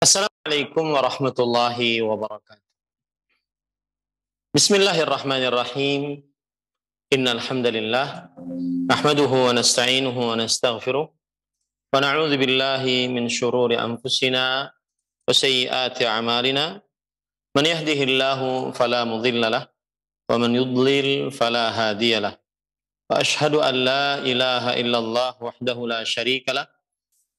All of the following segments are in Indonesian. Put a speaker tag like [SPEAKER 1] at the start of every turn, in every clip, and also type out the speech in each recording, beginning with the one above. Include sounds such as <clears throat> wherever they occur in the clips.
[SPEAKER 1] السلام عليكم ورحمة الله وبركاته بسم الله الرحمن الرحيم إن الحمد لله نحمده ونستعينه ونستغفره ونعوذ بالله من شرور أنفسنا وسيئات أعمالنا من يهده الله فلا مضل له ومن يضلل فلا هادي له وأشهد أن لا إله إلا الله وحده لا شريك له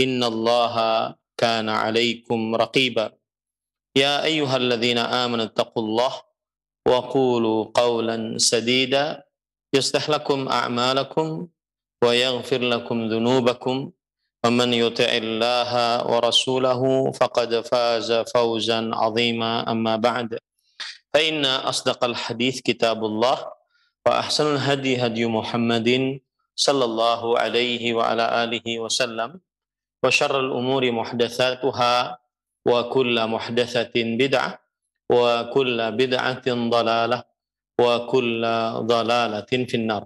[SPEAKER 1] إن الله كان عليكم رقيبا يا أيها الذين آمنوا اتقوا الله وقولوا قولا سديدا يصلح لكم أعمالكم ويغفر لكم ذنوبكم ومن يطع الله ورسوله فقد فاز فوزا عظيما أما بعد فإن أصدق الحديث كتاب الله وأحسن الهدي هدي محمد صلى الله عليه وعلى آله وسلم وشر الأمور محدثاتها وكل محدثة بدعة وكل بدعة ضلالة وكل ضلالة في النار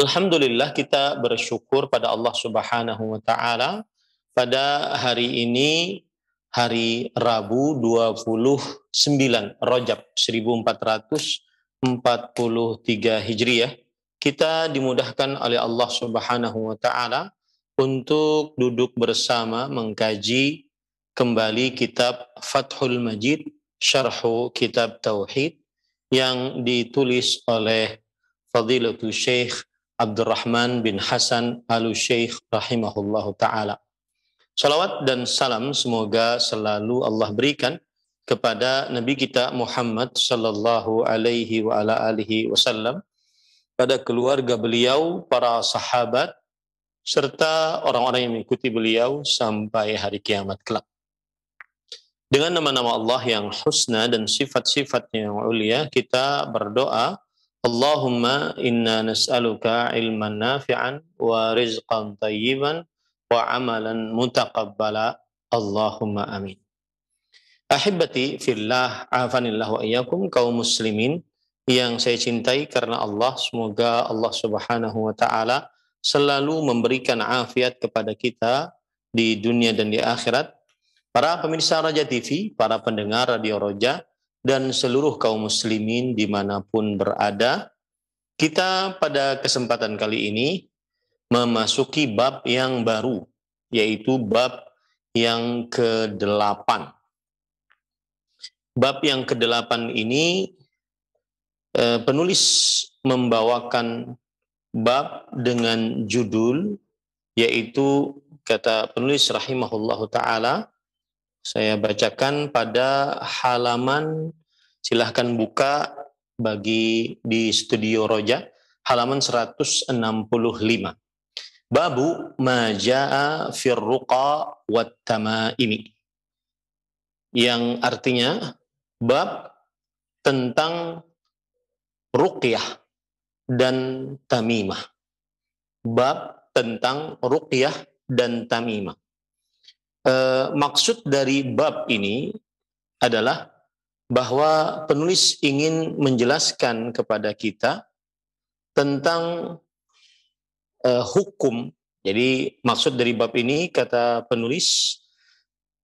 [SPEAKER 1] الحمد لله kita bersyukur pada Allah Subhanahu wa taala pada hari ini hari Rabu 29 Rajab 1443 Hijriah kita dimudahkan oleh Allah Subhanahu wa taala untuk duduk bersama mengkaji kembali kitab Fathul Majid Syarhu Kitab Tauhid yang ditulis oleh Fadilatul Syekh Abdurrahman bin Hasan Al-Syekh rahimahullahu taala. Salawat dan salam semoga selalu Allah berikan kepada Nabi kita Muhammad sallallahu alaihi wa ala alihi wasallam pada keluarga beliau, para sahabat serta orang-orang yang mengikuti beliau sampai hari kiamat kelak. Dengan nama-nama Allah yang husna dan sifat-sifatnya yang mulia, kita berdoa, Allahumma inna nas'aluka ilman nafi'an wa rizqan tayyiban wa amalan mutaqabbala. Allahumma amin. Ahibati fillah, afanillah wa iyyakum kaum muslimin yang saya cintai karena Allah, semoga Allah Subhanahu wa taala selalu memberikan afiat kepada kita di dunia dan di akhirat. Para pemirsa Raja TV, para pendengar Radio Roja, dan seluruh kaum muslimin dimanapun berada, kita pada kesempatan kali ini memasuki bab yang baru, yaitu bab yang ke-8. Bab yang ke-8 ini eh, penulis membawakan bab dengan judul yaitu kata penulis rahimahullahu taala saya bacakan pada halaman silahkan buka bagi di studio Roja halaman 165 babu majaa firruqa ruqa wat tamaimi yang artinya bab tentang ruqyah dan tamimah. Bab tentang ruqyah dan tamimah. E, maksud dari bab ini adalah bahwa penulis ingin menjelaskan kepada kita tentang e, hukum. Jadi maksud dari bab ini kata penulis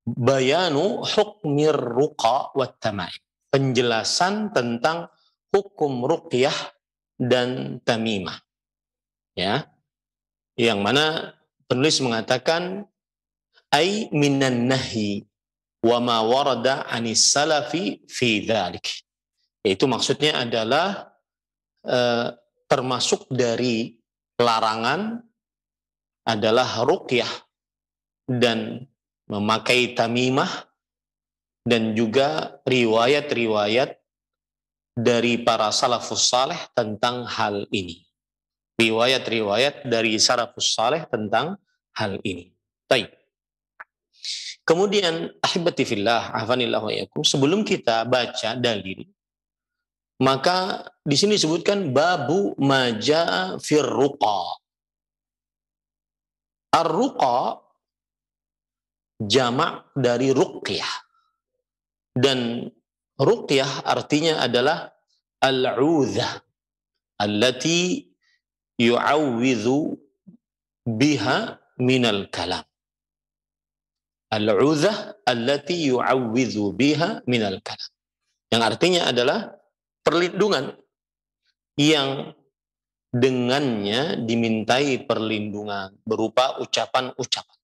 [SPEAKER 1] bayanu hukmir ruqa wa tamai Penjelasan tentang hukum ruqyah dan tamimah. Ya. Yang mana penulis mengatakan ai minan nahi wa ma warada anis salafi fi dhalik. Itu maksudnya adalah eh, termasuk dari larangan adalah ruqyah dan memakai tamimah dan juga riwayat-riwayat dari para salafus saleh tentang hal ini. Riwayat-riwayat dari salafus saleh tentang hal ini. Baik. Kemudian ahibati fillah, sebelum kita baca dalil, maka di sini disebutkan babu maja firruqa. Ar-ruqa jamak dari ruqyah. Dan Ruqyah artinya adalah al-'udzah allati yu'awwidhu biha minal kalam. Al-'udzah allati yu'awwidhu biha minal kalam. Yang artinya adalah perlindungan yang dengannya dimintai perlindungan berupa ucapan-ucapan.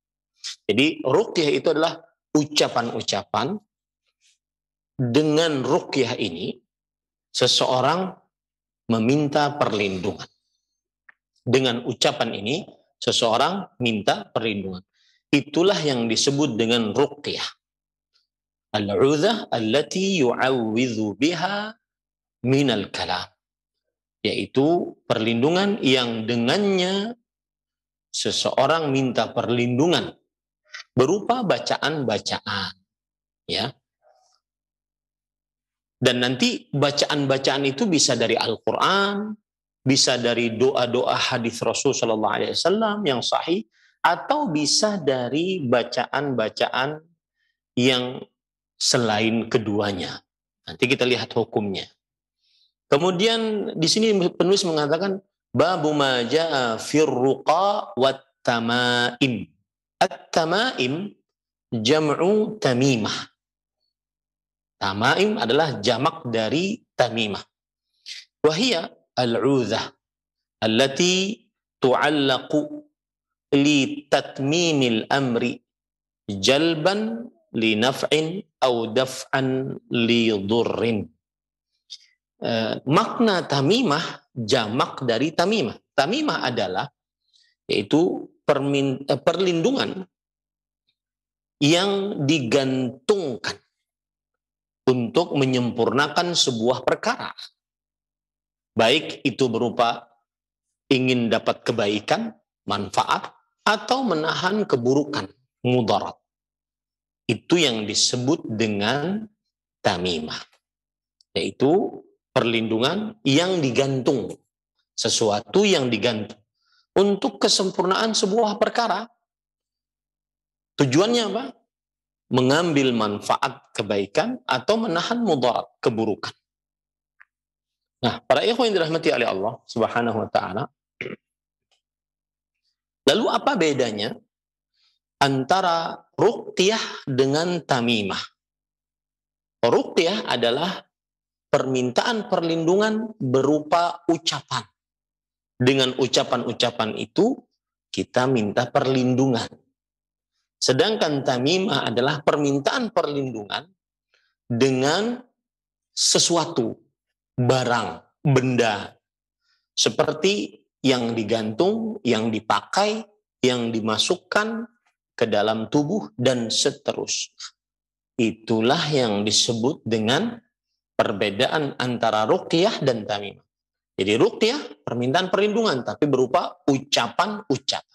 [SPEAKER 1] Jadi ruqyah itu adalah ucapan-ucapan dengan rukyah ini seseorang meminta perlindungan. Dengan ucapan ini seseorang minta perlindungan. Itulah yang disebut dengan rukyah Al-udhah allati yu'awwidhu biha minal kalam. Yaitu perlindungan yang dengannya seseorang minta perlindungan berupa bacaan-bacaan. Ya, dan nanti bacaan-bacaan itu bisa dari Al-Quran, bisa dari doa-doa hadis Rasul Shallallahu Alaihi Wasallam yang sahih, atau bisa dari bacaan-bacaan yang selain keduanya. Nanti kita lihat hukumnya. Kemudian di sini penulis mengatakan babu majaa firruqa wat tamaim. At-tamaim jam'u tamimah. Tamaim adalah jamak dari tamimah. Wahia al udhah allati tu'allaku li tatmimil amri jalban li naf'in au daf'an li durrin. Eh, makna tamimah jamak dari tamimah. Tamimah adalah yaitu permin, eh, perlindungan yang digantungkan untuk menyempurnakan sebuah perkara. Baik itu berupa ingin dapat kebaikan, manfaat, atau menahan keburukan, mudarat. Itu yang disebut dengan tamimah. Yaitu perlindungan yang digantung. Sesuatu yang digantung. Untuk kesempurnaan sebuah perkara. Tujuannya apa? mengambil manfaat kebaikan atau menahan mudarat keburukan. Nah, para ikhwan yang dirahmati oleh Allah Subhanahu wa taala. Lalu apa bedanya antara ruqyah dengan tamimah? Ruqyah adalah permintaan perlindungan berupa ucapan. Dengan ucapan-ucapan itu kita minta perlindungan Sedangkan tamimah adalah permintaan perlindungan dengan sesuatu, barang, benda. Seperti yang digantung, yang dipakai, yang dimasukkan ke dalam tubuh, dan seterusnya. Itulah yang disebut dengan perbedaan antara ruqyah dan tamimah. Jadi ruqyah permintaan perlindungan tapi berupa ucapan-ucapan.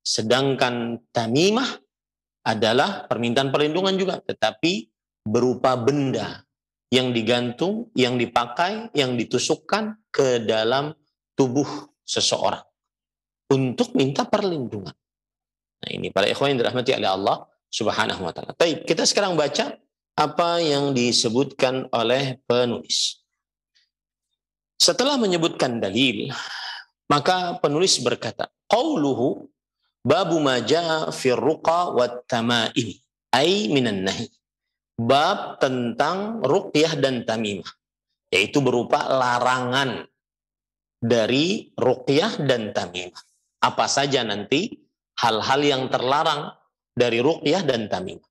[SPEAKER 1] Sedangkan tamimah adalah permintaan perlindungan juga, tetapi berupa benda yang digantung, yang dipakai, yang ditusukkan ke dalam tubuh seseorang untuk minta perlindungan. Nah ini para ikhwan yang dirahmati oleh Allah subhanahu wa ta'ala. Baik, kita sekarang baca apa yang disebutkan oleh penulis. Setelah menyebutkan dalil, maka penulis berkata, Qauluhu Babu majaa firruqa wa wat tamaim. Ai minan nahi. Bab tentang ruqyah dan tamimah. Yaitu berupa larangan dari ruqyah dan tamimah. Apa saja nanti hal-hal yang terlarang dari ruqyah dan tamimah.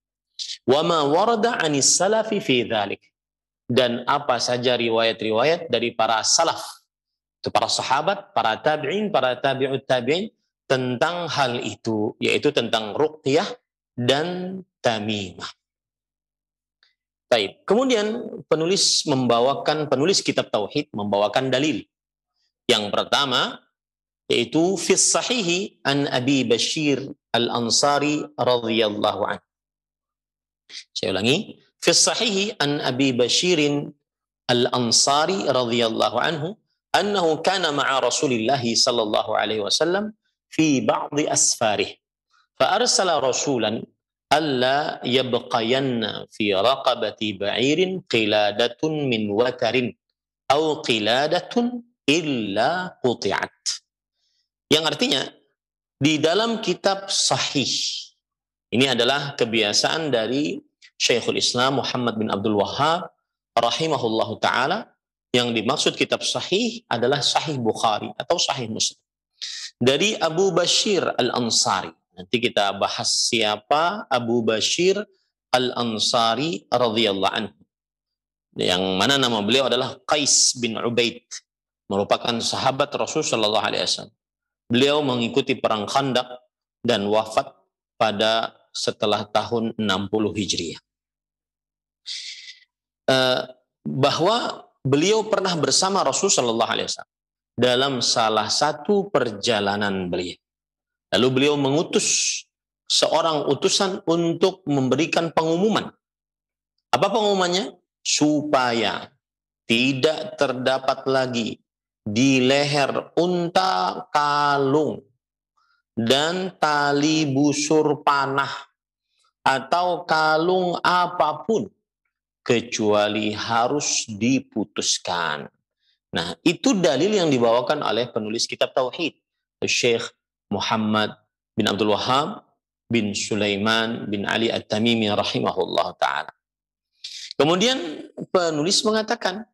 [SPEAKER 1] Wa ma warada anis salafi fi dhalik. Dan apa saja riwayat-riwayat dari para salaf. Itu para sahabat, para tabi'in, para tabi'ut tabi'in tentang hal itu, yaitu tentang ruqyah dan tamimah. Baik, Kemudian penulis membawakan penulis kitab tauhid membawakan dalil. Yang pertama yaitu fi sahihi an Abi Bashir Al-Ansari radhiyallahu an. Saya ulangi, fi sahihi an Abi Bashir Al-Ansari radhiyallahu anhu annahu kana ma'a Rasulillah sallallahu alaihi wasallam fi ba'di asfarih. arsala rasulan alla yabqayanna fi raqabati ba'irin qiladatun min watarin aw qiladatun illa quti'at. Yang artinya di dalam kitab sahih ini adalah kebiasaan dari Syekhul Islam Muhammad bin Abdul Wahab rahimahullahu taala yang dimaksud kitab sahih adalah sahih Bukhari atau sahih Muslim dari Abu Bashir Al-Ansari. Nanti kita bahas siapa Abu Bashir Al-Ansari radhiyallahu anhu. Yang mana nama beliau adalah Qais bin Ubaid, merupakan sahabat Rasul sallallahu alaihi wasallam. Beliau mengikuti perang Khandaq dan wafat pada setelah tahun 60 Hijriah. Eh, bahwa beliau pernah bersama Rasul sallallahu alaihi wasallam dalam salah satu perjalanan beliau. Lalu beliau mengutus seorang utusan untuk memberikan pengumuman. Apa pengumumannya? Supaya tidak terdapat lagi di leher unta kalung dan tali busur panah atau kalung apapun kecuali harus diputuskan. Nah, itu dalil yang dibawakan oleh penulis kitab Tauhid, Syekh Muhammad bin Abdul Wahab bin Sulaiman bin Ali At-Tamimi rahimahullah taala. Kemudian penulis mengatakan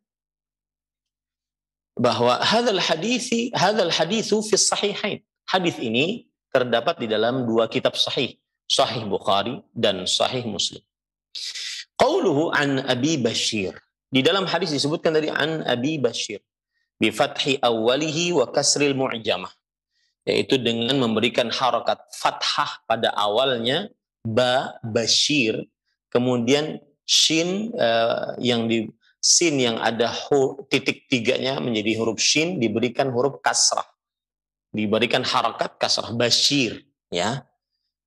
[SPEAKER 1] bahwa hadal hadithi hadal hadithu fi sahihain. Hadis ini terdapat di dalam dua kitab sahih, Sahih Bukhari dan Sahih Muslim. Qauluhu an Abi Bashir. Di dalam hadis disebutkan dari an Abi Bashir bifathi awalihi wa kasril mu'jamah yaitu dengan memberikan harokat fathah pada awalnya ba bashir kemudian shin uh, yang di sin yang ada hu, titik tiganya menjadi huruf shin diberikan huruf kasrah diberikan harokat kasrah bashir ya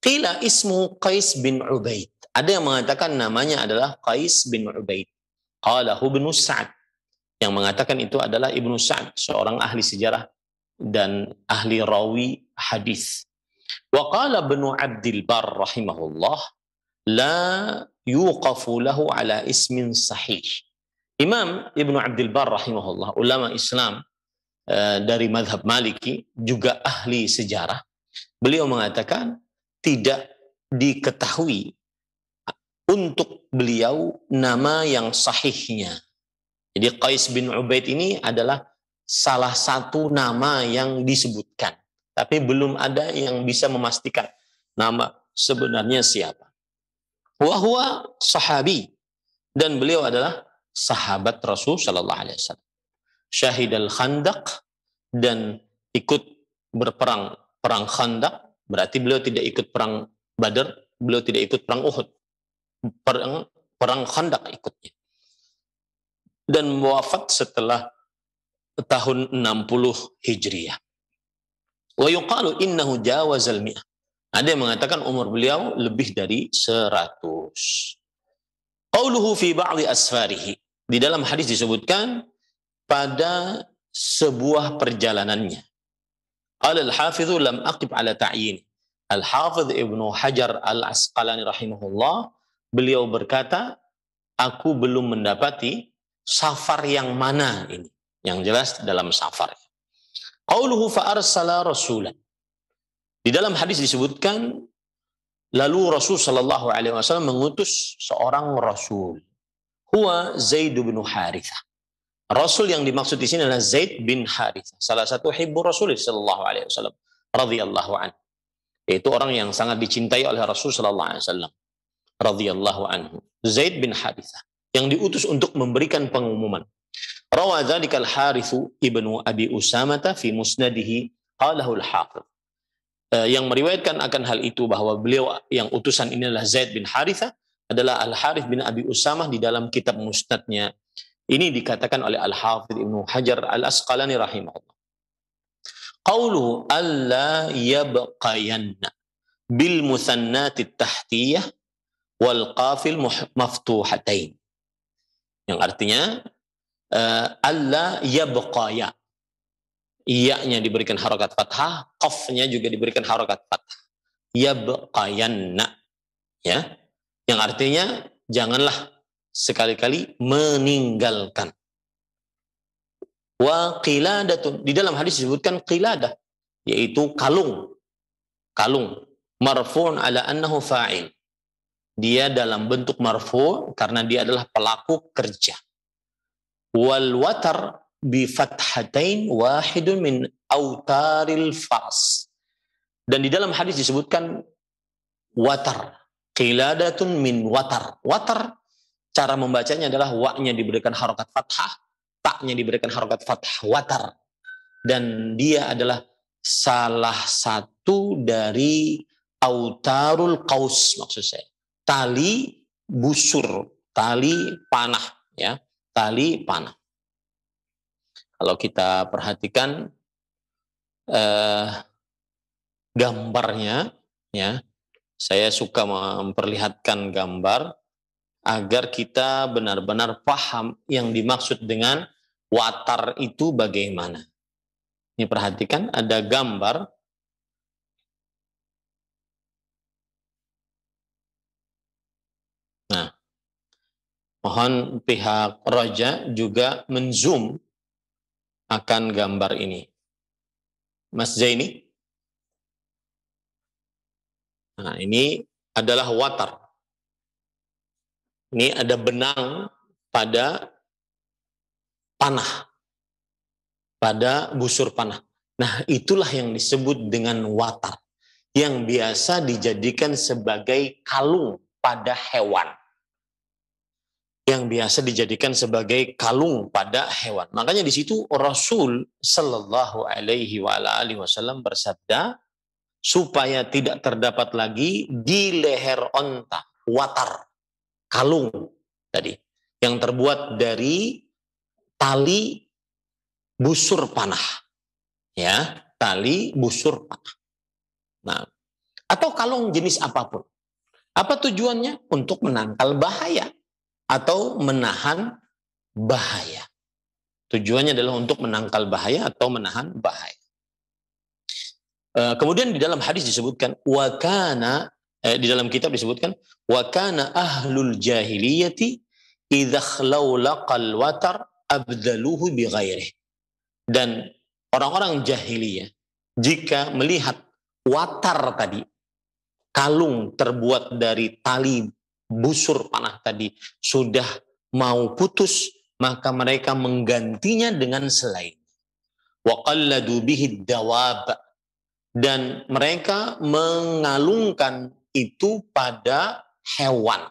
[SPEAKER 1] qila ismu qais bin ubaid ada yang mengatakan namanya adalah qais bin ubaid qala ibnu Sa'ad yang mengatakan itu adalah Ibnu Sa'ad, seorang ahli sejarah dan ahli rawi hadis. Wa qala Ibnu Abdul Bar rahimahullah la yuqafu lahu ala ismin sahih. Imam Ibnu Abdul Bar rahimahullah, ulama Islam eh, dari madhab Maliki, juga ahli sejarah. Beliau mengatakan tidak diketahui untuk beliau nama yang sahihnya jadi Qais bin Ubaid ini adalah salah satu nama yang disebutkan. Tapi belum ada yang bisa memastikan nama sebenarnya siapa. Wahwa sahabi. Dan beliau adalah sahabat Rasul Shallallahu Alaihi Wasallam. Syahid al Khandaq dan ikut berperang perang Khandaq. Berarti beliau tidak ikut perang Badar, beliau tidak ikut perang Uhud. Perang, perang Khandaq ikutnya dan wafat setelah tahun 60 Hijriah. Wa yuqalu innahu jawazal mi'ah. Ada yang mengatakan umur beliau lebih dari 100. Qauluhu fi ba'di asfarihi. Di dalam hadis disebutkan pada sebuah perjalanannya. Qala al-hafidhu lam aqib ala ta'yin. Al-Hafidh Ibnu Hajar Al-Asqalani rahimahullah, beliau berkata, aku belum mendapati Safar yang mana ini? Yang jelas dalam safar. Qauluhu fa'arsala rasulan. Di dalam hadis disebutkan lalu Rasul Shallallahu alaihi wasallam mengutus seorang rasul. Huwa Zaid bin Haritha. Rasul yang dimaksud di sini adalah Zaid bin Haritha, salah satu hibbu Rasul sallallahu alaihi wasallam radhiyallahu an. Itu orang yang sangat dicintai oleh Rasul sallallahu alaihi wasallam radhiyallahu anhu. Zaid bin Haritha yang diutus untuk memberikan pengumuman. Rawa dzalikal Harithu Ibnu Abi Usamata fi musnadihi qalahu al-Hafiz. Eh, yang meriwayatkan akan hal itu bahwa beliau yang utusan ini adalah Zaid bin Haritha adalah Al-Harith bin Abi Usamah di dalam kitab musnadnya. Ini dikatakan oleh Al-Hafidh Ibnu Hajar Al-Asqalani rahimahullah. Qawlu alla yabqayanna bil musannati tahtiyah wal qafil maftuhatain. Yang artinya uh, eh, Allah yabqaya. Iyanya diberikan harokat fathah, kofnya juga diberikan harokat fathah. ya nak Ya. Yang artinya janganlah sekali-kali meninggalkan. Wa qiladatun. Di dalam hadis disebutkan qiladah, yaitu kalung. Kalung. Marfu'un ala annahu fa'il dia dalam bentuk marfu karena dia adalah pelaku kerja. Wal watar bi fathatain wahidun min autaril fas. Dan di dalam hadis disebutkan watar, qiladatun min watar. Watar cara membacanya adalah wa-nya diberikan harokat fathah, taknya diberikan harokat fathah, watar. Dan dia adalah salah satu dari autarul qaus maksud saya tali busur, tali panah ya, tali panah. Kalau kita perhatikan eh, gambarnya ya, saya suka memperlihatkan gambar agar kita benar-benar paham yang dimaksud dengan watar itu bagaimana. Ini perhatikan ada gambar Mohon pihak Roja juga menzoom akan gambar ini. Mas Zaini. Nah, ini adalah water. Ini ada benang pada panah. Pada busur panah. Nah, itulah yang disebut dengan water Yang biasa dijadikan sebagai kalung pada hewan yang biasa dijadikan sebagai kalung pada hewan. Makanya di situ Rasul Shallallahu Alaihi Wasallam bersabda supaya tidak terdapat lagi di leher onta watar kalung tadi yang terbuat dari tali busur panah ya tali busur panah. Nah atau kalung jenis apapun. Apa tujuannya? Untuk menangkal bahaya atau menahan bahaya. Tujuannya adalah untuk menangkal bahaya atau menahan bahaya. Eh, kemudian di dalam hadis disebutkan wakana eh, di dalam kitab disebutkan wakana ahlul jahiliyati watar abdaluhu Dan orang-orang jahiliyah jika melihat watar tadi kalung terbuat dari tali busur panah tadi sudah mau putus, maka mereka menggantinya dengan selain. Waqalladu bihi dawab. Dan mereka mengalungkan itu pada hewan.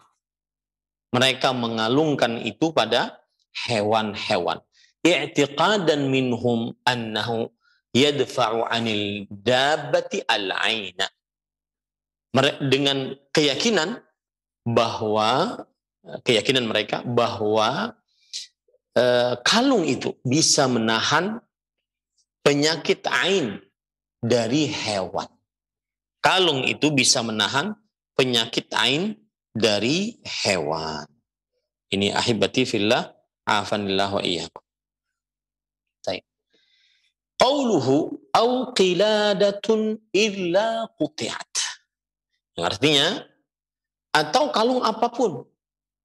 [SPEAKER 1] Mereka mengalungkan itu pada hewan-hewan. dan minhum annahu yadfa'u anil dabati al-aina. Dengan keyakinan bahwa eh, keyakinan mereka bahwa e, kalung itu bisa menahan penyakit ain dari hewan. Kalung itu bisa menahan penyakit ain dari hewan. Ini ahibati fillah afanillah wa iyyakum. Qauluhu au qiladatun illa quti'at. Yang artinya atau kalung apapun,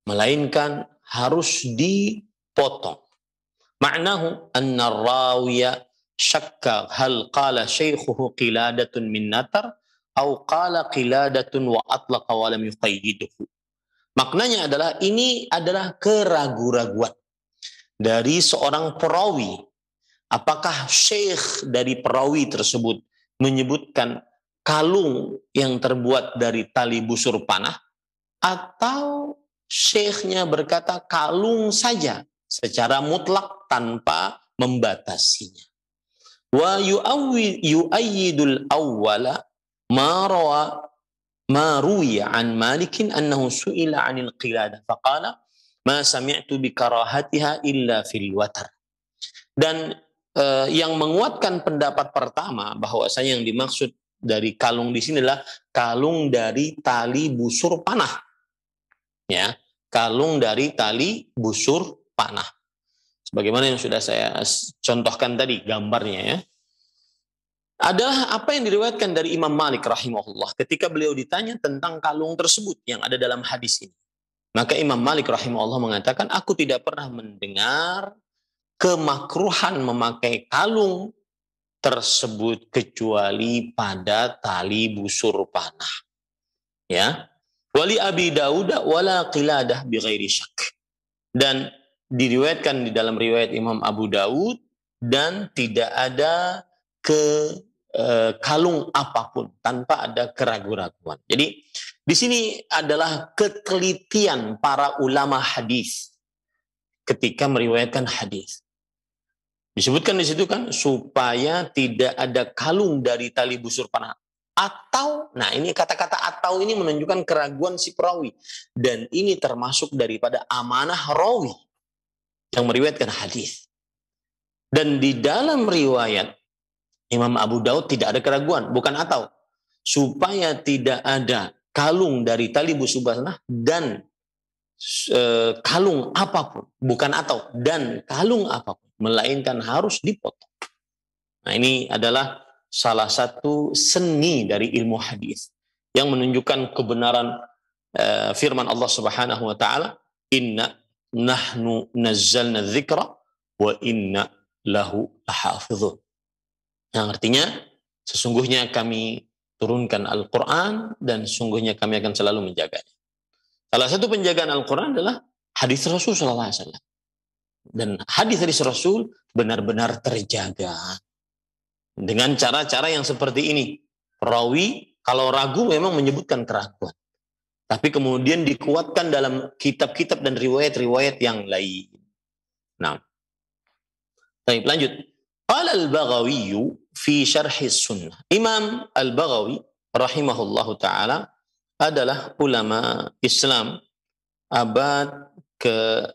[SPEAKER 1] melainkan harus dipotong. Maknahu anna rawiya syakka hal qala syaikhuhu qiladatun min natar au qala qiladatun wa atlaqa wa lam yuqayyiduhu. Maknanya adalah ini adalah keragu-raguan dari seorang perawi. Apakah syekh dari perawi tersebut menyebutkan kalung yang terbuat dari tali busur panah atau syekhnya berkata kalung saja secara mutlak tanpa membatasinya. Wa yu'ayyidul awwala ma rawa ma ruya an malikin annahu su'ila anil qilada faqala ma sami'tu bi karahatiha illa fil watar. Dan eh, yang menguatkan pendapat pertama bahwasanya yang dimaksud dari kalung di sini adalah kalung dari tali busur panah ya kalung dari tali busur panah. Sebagaimana yang sudah saya contohkan tadi gambarnya ya. Adalah apa yang diriwayatkan dari Imam Malik rahimahullah ketika beliau ditanya tentang kalung tersebut yang ada dalam hadis ini. Maka Imam Malik rahimahullah mengatakan, aku tidak pernah mendengar kemakruhan memakai kalung tersebut kecuali pada tali busur panah. Ya, Wali Abi Daud wala qiladah bi ghairi syak. Dan diriwayatkan di dalam riwayat Imam Abu Daud dan tidak ada ke e, kalung apapun tanpa ada keraguan-raguan. Jadi di sini adalah ketelitian para ulama hadis ketika meriwayatkan hadis. Disebutkan di situ kan supaya tidak ada kalung dari tali busur panah atau nah ini kata-kata atau ini menunjukkan keraguan si perawi dan ini termasuk daripada amanah rawi yang meriwayatkan hadis dan di dalam riwayat Imam Abu Daud tidak ada keraguan bukan atau supaya tidak ada kalung dari tali busubanah dan e, kalung apapun bukan atau dan kalung apapun melainkan harus dipotong nah ini adalah salah satu seni dari ilmu hadis yang menunjukkan kebenaran uh, firman Allah Subhanahu wa taala, "Inna nahnu nazzalna dzikra wa inna lahu lahafizun." Yang nah, artinya sesungguhnya kami turunkan Al-Qur'an dan sesungguhnya kami akan selalu menjaganya. Salah satu penjagaan Al-Qur'an adalah hadis Rasul sallallahu alaihi wasallam. Dan hadis dari Rasul benar-benar terjaga dengan cara-cara yang seperti ini. Rawi kalau ragu memang menyebutkan keraguan. Tapi kemudian dikuatkan dalam kitab-kitab dan riwayat-riwayat yang lain. Nah. Baik, lanjut. Qala al-Baghawi fi syarh sunnah. Imam al-Baghawi rahimahullahu taala adalah ulama Islam abad ke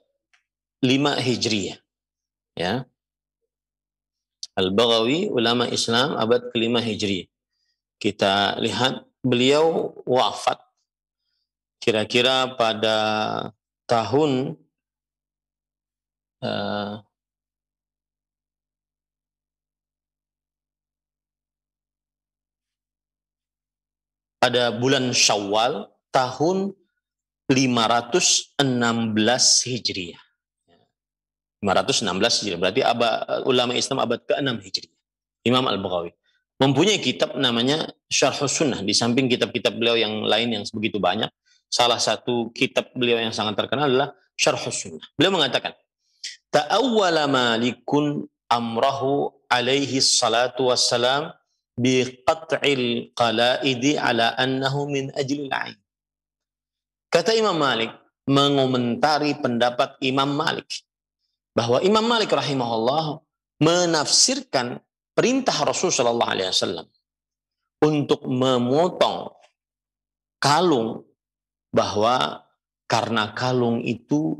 [SPEAKER 1] 5 Hijriah. Ya. Al-Baghawi, ulama Islam abad kelima Hijri. Kita lihat beliau wafat kira-kira pada tahun uh, pada bulan Syawal tahun 516 Hijriah. 516 Hijriah. Berarti abad, ulama Islam abad ke-6 Hijriah. Imam al bukhari Mempunyai kitab namanya Syarh Sunnah. Di samping kitab-kitab beliau yang lain yang begitu banyak. Salah satu kitab beliau yang sangat terkenal adalah Syarh Sunnah. Beliau mengatakan, Ta'awwala malikun amrahu alaihi salatu wassalam biqat'il qala'idi ala annahu min ajlil ain. Kata Imam Malik, mengomentari pendapat Imam Malik bahwa Imam Malik rahimahullah menafsirkan perintah Rasul Shallallahu Alaihi Wasallam untuk memotong kalung bahwa karena kalung itu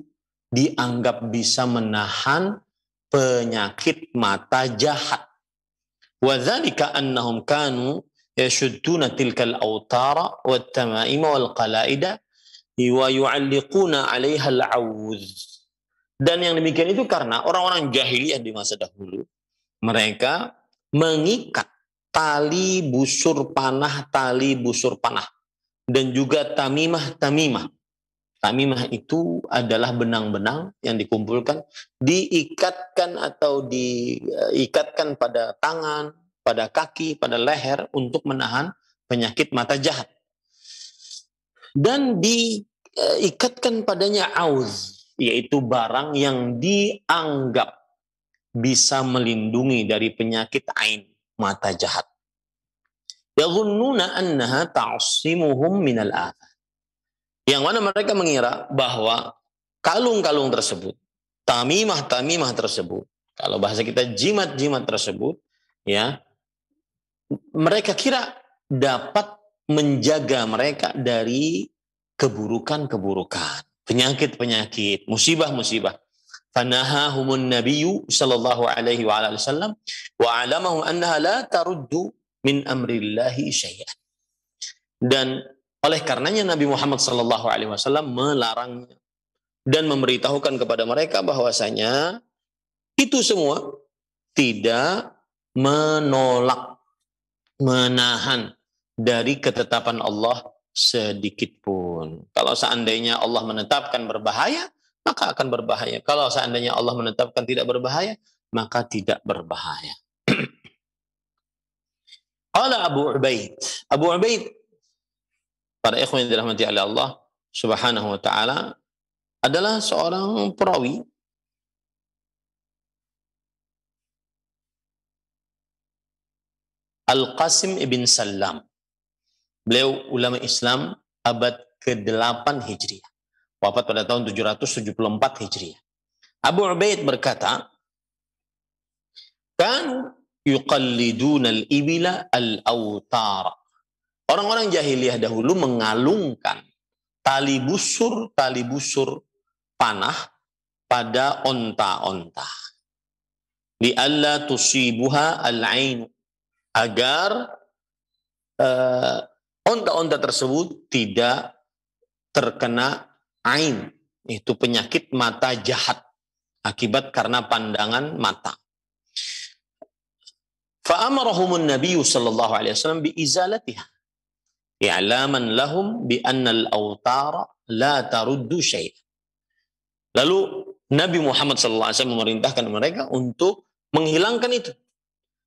[SPEAKER 1] dianggap bisa menahan penyakit mata jahat. Wadzalika annahum kanu yashudduna tilkal awtara wat tamaima wal qalaida wa yu'alliquna 'alaiha al-'awdz dan yang demikian itu karena orang-orang jahiliyah di masa dahulu mereka mengikat tali busur panah, tali busur panah dan juga tamimah tamimah. Tamimah itu adalah benang-benang yang dikumpulkan, diikatkan atau diikatkan pada tangan, pada kaki, pada leher untuk menahan penyakit mata jahat. Dan diikatkan padanya auz, yaitu barang yang dianggap bisa melindungi dari penyakit ain, mata jahat. Yang mana mereka mengira bahwa kalung-kalung tersebut, tamimah-tamimah tersebut, kalau bahasa kita jimat-jimat tersebut, ya mereka kira dapat menjaga mereka dari keburukan-keburukan penyakit-penyakit, musibah-musibah. humun nabiyyu sallallahu alaihi wa alihi wasallam wa alamahu annaha la taruddu min amrillahi syai'an. Dan oleh karenanya Nabi Muhammad sallallahu alaihi wasallam melarang dan memberitahukan kepada mereka bahwasanya itu semua tidak menolak menahan dari ketetapan Allah sedikit pun. Kalau seandainya Allah menetapkan berbahaya, maka akan berbahaya. Kalau seandainya Allah menetapkan tidak berbahaya, maka tidak berbahaya. <clears throat> Qala Abu Ubaid. Abu Ubaid para ikhwan yang dirahmati oleh Allah Subhanahu wa taala adalah seorang perawi Al-Qasim ibn Salam. Beliau ulama Islam abad ke-8 Hijriah. Wafat pada tahun 774 Hijriah. Abu Ubaid berkata, "Kan yuqalliduna al-ibila al-awtara." Orang-orang jahiliyah dahulu mengalungkan tali busur, tali busur panah pada onta-onta. Lialla tusibuha al-ain. Agar uh, Onta-onta tersebut tidak terkena ain, itu penyakit mata jahat akibat karena pandangan mata. Fa'amarahumun Nabi sallallahu alaihi wasallam bi izalatiha. I'laman lahum bi anna al awtar la taruddu syai'. Lalu Nabi Muhammad sallallahu alaihi wasallam memerintahkan mereka untuk menghilangkan itu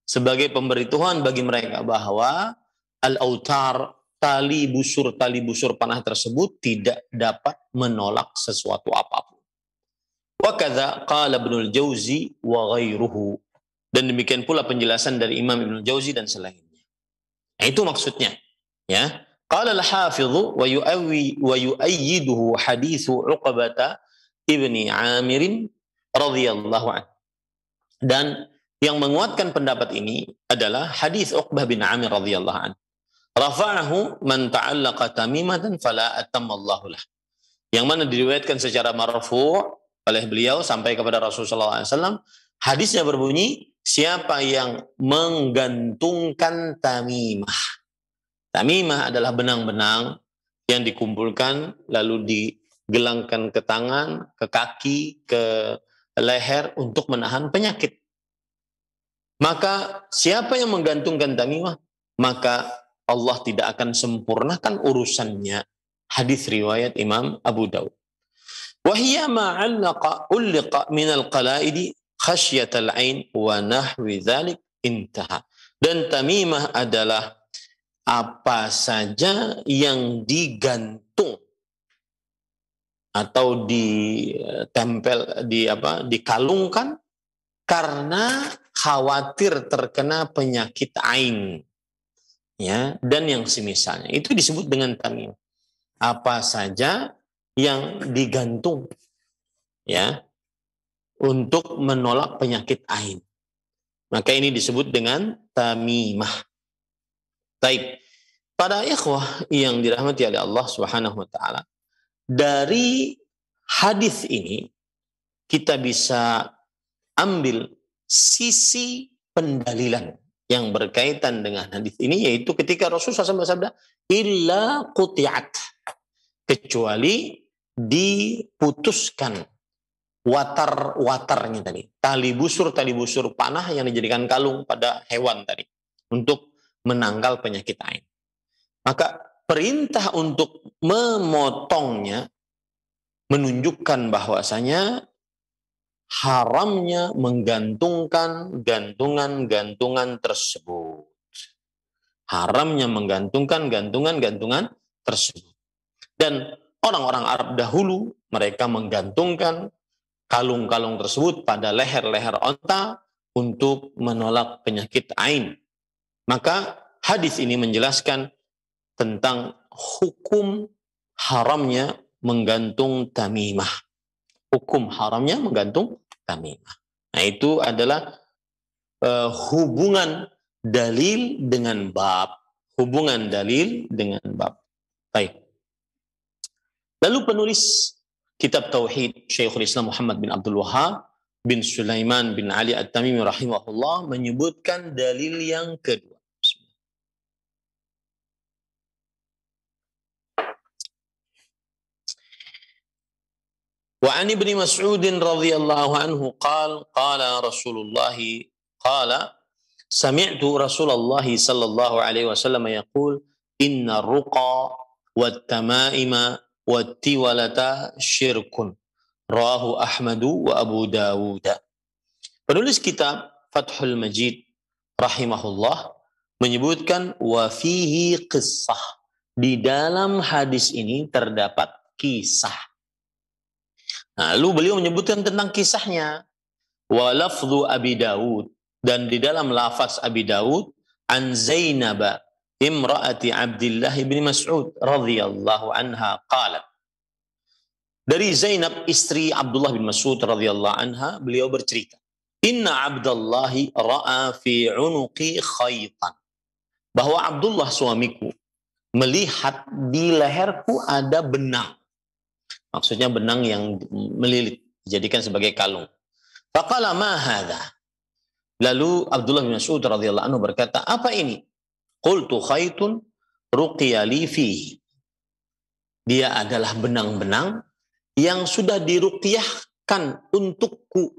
[SPEAKER 1] sebagai pemberitahuan bagi mereka bahwa al-autar tali busur tali busur panah tersebut tidak dapat menolak sesuatu apapun. Wakadha qala Ibnul Jauzi wa ghairuhu. Dan demikian pula penjelasan dari Imam Ibnu Jauzi dan selainnya. Nah, itu maksudnya, ya. Qala al hafiz wa yu'awi wa yu'ayyiduhu hadis Uqbah ibni 'Amir radhiyallahu an. Dan yang menguatkan pendapat ini adalah hadis Uqbah bin Amir radhiyallahu anhu. Rafa'ahu man ta'allaqa tamimatan fala atamallahu lah. Yang mana diriwayatkan secara marfu oleh beliau sampai kepada Rasulullah SAW. Hadisnya berbunyi, siapa yang menggantungkan tamimah. Tamimah adalah benang-benang yang dikumpulkan lalu digelangkan ke tangan, ke kaki, ke leher untuk menahan penyakit. Maka siapa yang menggantungkan tamimah, maka Allah tidak akan sempurnakan urusannya. Hadis riwayat Imam Abu Daud. وهي ما علق qala'idi من al-ain wa nahwi ذلك intaha dan tamimah adalah apa saja yang digantung atau ditempel di apa dikalungkan karena khawatir terkena penyakit ain ya dan yang semisalnya itu disebut dengan tamim apa saja yang digantung ya untuk menolak penyakit ain maka ini disebut dengan tamimah baik pada ikhwah yang dirahmati oleh Allah Subhanahu wa taala dari hadis ini kita bisa ambil sisi pendalilan yang berkaitan dengan hadis ini yaitu ketika Rasulullah SAW bersabda illa kutiat kecuali diputuskan watar watarnya tadi tali busur tali busur panah yang dijadikan kalung pada hewan tadi untuk menangkal penyakit ain maka perintah untuk memotongnya menunjukkan bahwasanya haramnya menggantungkan gantungan-gantungan tersebut. Haramnya menggantungkan gantungan-gantungan tersebut. Dan orang-orang Arab dahulu mereka menggantungkan kalung-kalung tersebut pada leher-leher onta untuk menolak penyakit ain. Maka hadis ini menjelaskan tentang hukum haramnya menggantung tamimah hukum haramnya menggantung tamimah. Nah, itu adalah uh, hubungan dalil dengan bab, hubungan dalil dengan bab. Baik. Lalu penulis kitab tauhid Syekhul Islam Muhammad bin Abdul Wahab bin Sulaiman bin Ali At-Tamimi rahimahullah menyebutkan dalil yang kedua وعن ابن مسعود رضي الله عنه قال قال رسول الله قال سمعت رسول الله صلى الله عليه وسلم يقول إن الرقى والتمائم والتولة شرك رواه أحمد وأبو داود Penulis kitab Fathul Majid rahimahullah menyebutkan wa fihi qissah. Di dalam hadis ini terdapat kisah Nah, lalu beliau menyebutkan tentang kisahnya. Wa lafzu Abi Dawud. Dan di dalam lafaz Abi Dawud, An Zainaba imra'ati Abdullah bin Mas'ud radhiyallahu anha qala. Dari Zainab istri Abdullah bin Mas'ud radhiyallahu anha, beliau bercerita. Inna Abdullah ra'a fi unuqi khaytan. Bahwa Abdullah suamiku melihat di leherku ada benang. Maksudnya benang yang melilit dijadikan sebagai kalung. Faqala ma hadha? Lalu Abdullah bin Mas'ud radhiyallahu anhu berkata, "Apa ini?" Qultu khaitun ruqiya li fihi. Dia adalah benang-benang yang sudah diruqyahkan untukku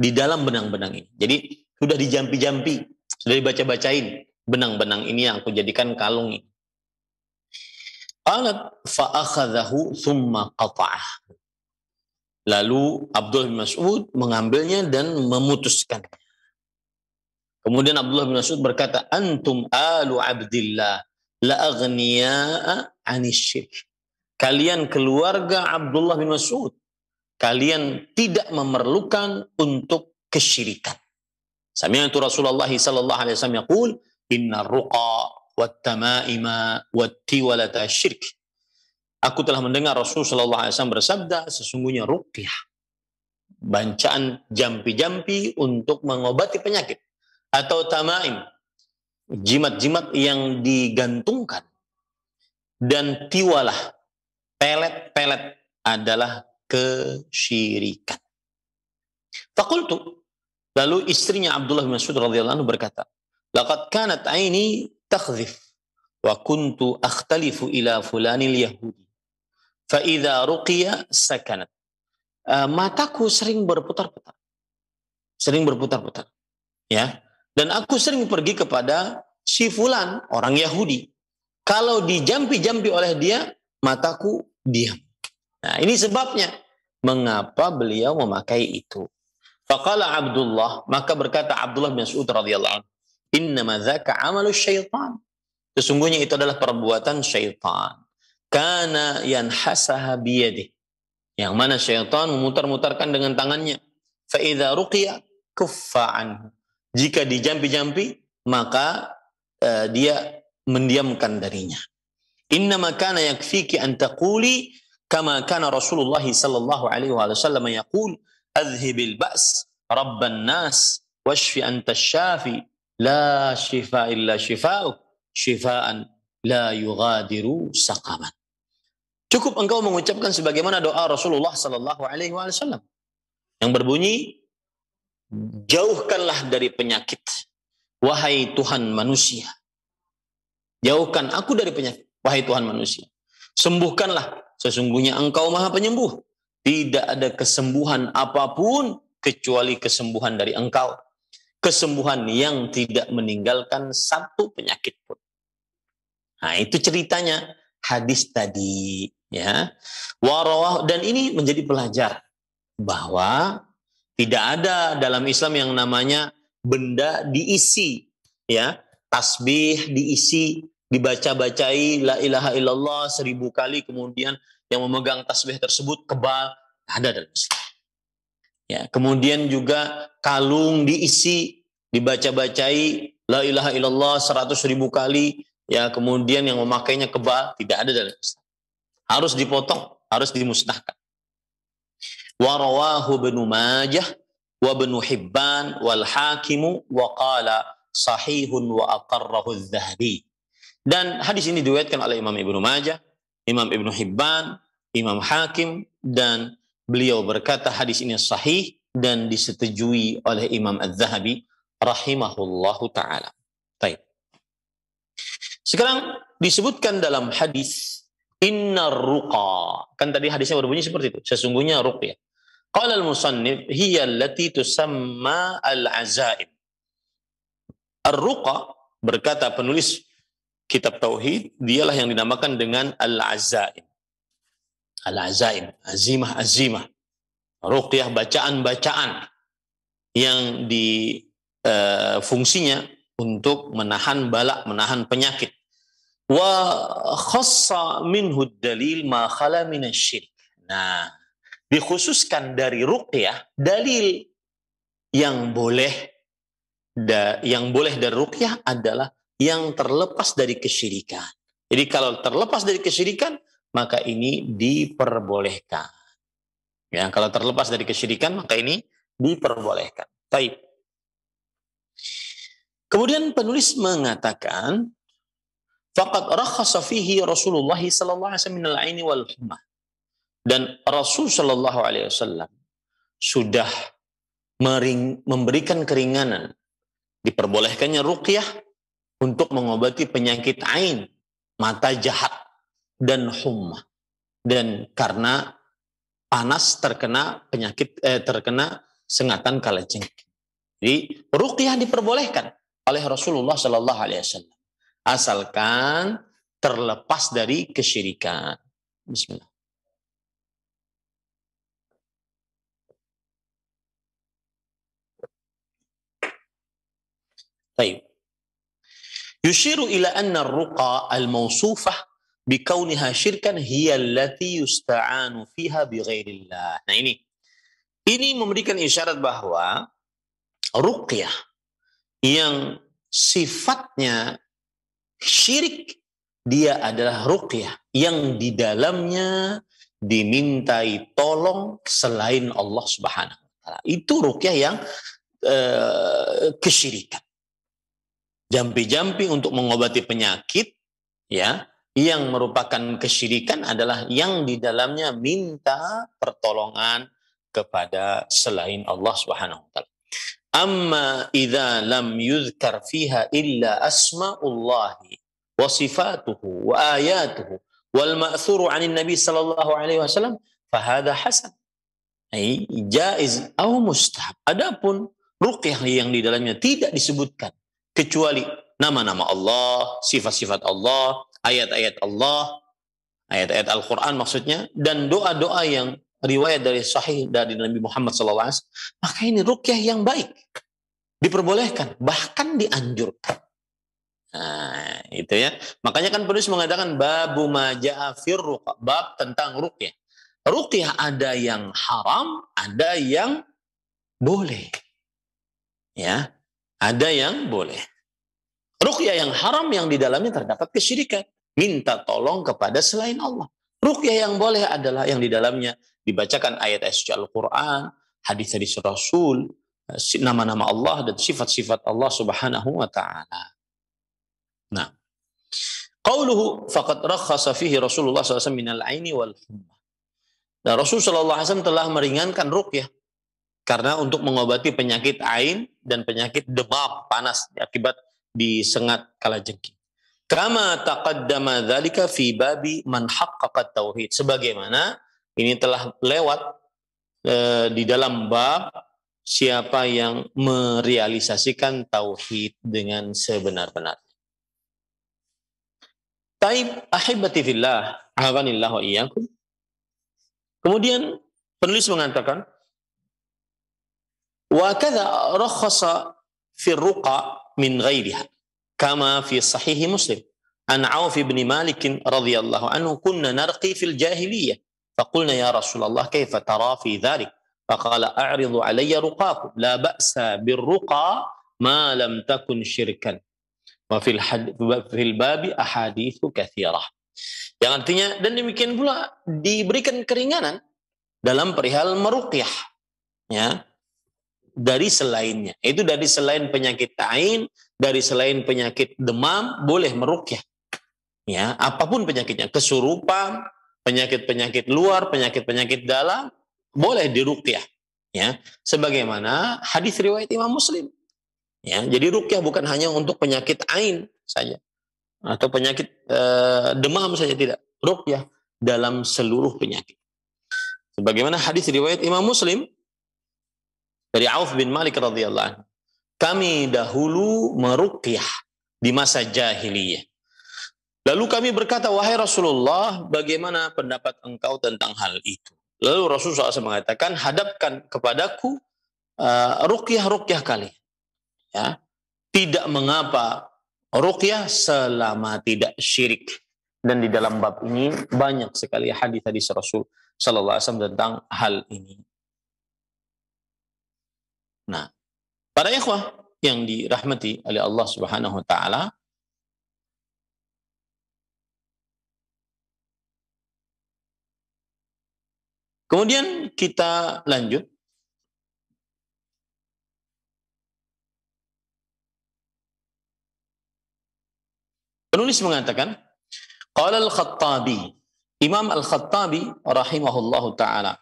[SPEAKER 1] di dalam benang-benang ini. Jadi sudah dijampi-jampi, sudah dibaca-bacain benang-benang ini yang aku jadikan kalung ini. Alat fa'akhadahu thumma qata'ah. Lalu Abdullah bin Mas'ud mengambilnya dan memutuskan. Kemudian Abdullah bin Mas'ud berkata, Antum alu abdillah la'agniya'a anishir. Kalian keluarga Abdullah bin Mas'ud. Kalian tidak memerlukan untuk kesyirikan. itu Rasulullah sallallahu alaihi wasallam yaqul, inna ruqa syirk. Aku telah mendengar Rasulullah SAW bersabda sesungguhnya ruqyah bancaan jampi-jampi untuk mengobati penyakit atau tamaim jimat-jimat yang digantungkan dan tiwalah pelet-pelet adalah kesyirikan. Fakultu lalu istrinya Abdullah bin Mas'ud radhiyallahu anhu berkata, "Laqad kanat aini تخذف وكنت أختلف إلى فلان اليهودي فإذا رقي سكنت mataku sering berputar-putar sering berputar-putar ya dan aku sering pergi kepada si fulan orang Yahudi kalau dijampi-jampi oleh dia mataku diam nah ini sebabnya mengapa beliau memakai itu faqala Abdullah maka berkata Abdullah bin Mas'ud radhiyallahu anhu innamadzaka amalus syaitan. Sesungguhnya itu adalah perbuatan syaitan. Kana yanhasaha biyadih. Yang mana syaitan memutar-mutarkan dengan tangannya. Fa'idha ruqya kuffa'an. Jika dijampi-jampi, maka uh, dia mendiamkan darinya. Innama kana yakfiki an taquli kama kana Rasulullah sallallahu alaihi wasallam yaqul adhhibil ba's rabban nas washfi anta syafi La shifa illa shifa'u shifa'an la yugadiru saqaman. Cukup engkau mengucapkan sebagaimana doa Rasulullah Sallallahu Alaihi Wasallam yang berbunyi, jauhkanlah dari penyakit, wahai Tuhan manusia. Jauhkan aku dari penyakit, wahai Tuhan manusia. Sembuhkanlah, sesungguhnya engkau maha penyembuh. Tidak ada kesembuhan apapun kecuali kesembuhan dari engkau kesembuhan yang tidak meninggalkan satu penyakit pun. Nah, itu ceritanya hadis tadi ya. Warawah dan ini menjadi pelajar bahwa tidak ada dalam Islam yang namanya benda diisi ya, tasbih diisi, dibaca-bacai la ilaha illallah seribu kali kemudian yang memegang tasbih tersebut kebal ada dalam Islam. Ya, kemudian juga kalung diisi, dibaca-bacai la ilaha illallah 100 ribu kali, ya kemudian yang memakainya kebal, tidak ada dalam Islam. Harus dipotong, harus dimusnahkan. Warawahu benu majah wa benu hibban wal hakimu wa qala sahihun wa aqarrahu zahri. Dan hadis ini diwetkan oleh Imam Ibnu Majah, Imam Ibnu Hibban, Imam Hakim, dan Beliau berkata hadis ini sahih dan disetujui oleh Imam Az-Zahabi rahimahullahu taala. Baik. Sekarang disebutkan dalam hadis inna ruqa. Kan tadi hadisnya berbunyi seperti itu. Sesungguhnya ruqyah. Qala al-musannif hiya allati tusamma al-azaim. Ar-ruqa berkata penulis kitab tauhid dialah yang dinamakan dengan al-azaim al-azaim, azimah-azimah. Ruqyah bacaan-bacaan yang di e, fungsinya untuk menahan balak, menahan penyakit. Wa khassa minhu dalil ma khala ashir. Nah, dikhususkan dari ruqyah dalil yang boleh da, yang boleh dari ruqyah adalah yang terlepas dari kesyirikan. Jadi kalau terlepas dari kesyirikan maka ini diperbolehkan. Ya, kalau terlepas dari kesyirikan maka ini diperbolehkan. Baik. Kemudian penulis mengatakan faqad rakhasa fihi Rasulullah sallallahu alaihi wasallam aini wal humma. Dan Rasul sallallahu alaihi wasallam sudah mering, memberikan keringanan diperbolehkannya ruqyah untuk mengobati penyakit ain, mata jahat dan humma. Dan karena panas terkena penyakit eh, terkena sengatan kalajengking. Jadi ruqyah diperbolehkan oleh Rasulullah Shallallahu Alaihi Wasallam asalkan terlepas dari kesyirikan. Bismillah. Baik. Yushiru ila anna ruqa al-mawsufah bikauniha syirkan hiyallati yusta'anu fiha bighairillah. Nah ini ini memberikan isyarat bahwa ruqyah yang sifatnya syirik dia adalah ruqyah yang di dalamnya dimintai tolong selain Allah Subhanahu wa taala. Itu ruqyah yang eh, kesyirikan. Jampi-jampi untuk mengobati penyakit ya yang merupakan kesyirikan adalah yang di dalamnya minta pertolongan kepada selain Allah Subhanahu wa taala. Amma idza lam yuzkar fiha illa asmaullah wa sifatuhu wa ayatuhu wal ma'thuru 'anil nabi sallallahu alaihi wasallam fahada hasan. Ai jaiz au mustahab. Adapun ruqyah yang di dalamnya tidak disebutkan kecuali nama-nama Allah, sifat-sifat Allah, ayat-ayat Allah, ayat-ayat Al-Quran maksudnya, dan doa-doa yang riwayat dari sahih dari Nabi Muhammad SAW, maka ini rukyah yang baik. Diperbolehkan, bahkan dianjurkan. Nah, itu ya. Makanya kan penulis mengatakan babu maja'a bab tentang rukyah. Rukyah ada yang haram, ada yang boleh. Ya, ada yang boleh. Rukyah yang haram yang di dalamnya terdapat kesyirikan. Minta tolong kepada selain Allah. Rukyah yang boleh adalah yang di dalamnya dibacakan ayat-ayat suci Al-Quran, hadis-hadis Rasul, eh, nama-nama Allah dan sifat-sifat Allah Subhanahu wa taala. Nah, qauluhu faqad rakhasa fihi Rasulullah SAW minal aini wal humma. Dan Rasul SAW telah meringankan ruqyah karena untuk mengobati penyakit ain dan penyakit demam panas akibat disengat kalajengking. Kama taqaddama dzalika fi babi man haqqaqat tauhid. Sebagaimana ini telah lewat e, di dalam bab siapa yang merealisasikan tauhid dengan sebenar-benarnya. Taib ahibati fillah, afanillah wa iyyakum. Kemudian penulis mengatakan wa kadza rakhasa fi ruqa min ghairiha kama fi sahih Muslim an Auf ibn Malik radhiyallahu anhu kunna narqi fil jahiliyah فقلنا يا رسول الله كيف ترى في ذلك فقال أعرض علي رقاكم لا بأس بالرقى ما لم تكن شركا وفي في الباب أحاديث كثيرة yang artinya dan demikian pula diberikan keringanan dalam perihal meruqyah ya dari selainnya. Itu dari selain penyakit ain, dari selain penyakit demam, boleh merukyah. Ya, apapun penyakitnya, kesurupan, penyakit-penyakit luar, penyakit-penyakit dalam, boleh dirukyah. Ya, sebagaimana hadis riwayat Imam Muslim. Ya, jadi rukyah bukan hanya untuk penyakit ain saja atau penyakit e, demam saja tidak. Rukyah dalam seluruh penyakit. Sebagaimana hadis riwayat Imam Muslim dari Auf bin Malik radhiyallahu anhu. Kami dahulu meruqyah di masa jahiliyah. Lalu kami berkata, wahai Rasulullah, bagaimana pendapat engkau tentang hal itu? Lalu Rasulullah SAW mengatakan, hadapkan kepadaku uh, ruqyah-ruqyah kali. Ya. Tidak mengapa ruqyah selama tidak syirik. Dan di dalam bab ini banyak sekali hadis-hadis Rasul Sallallahu Alaihi Wasallam tentang hal ini. Nah, para ikhwah yang dirahmati oleh Allah Subhanahu wa taala Kemudian kita lanjut Penulis mengatakan qala al-Khattabi Imam Al-Khattabi rahimahullahu taala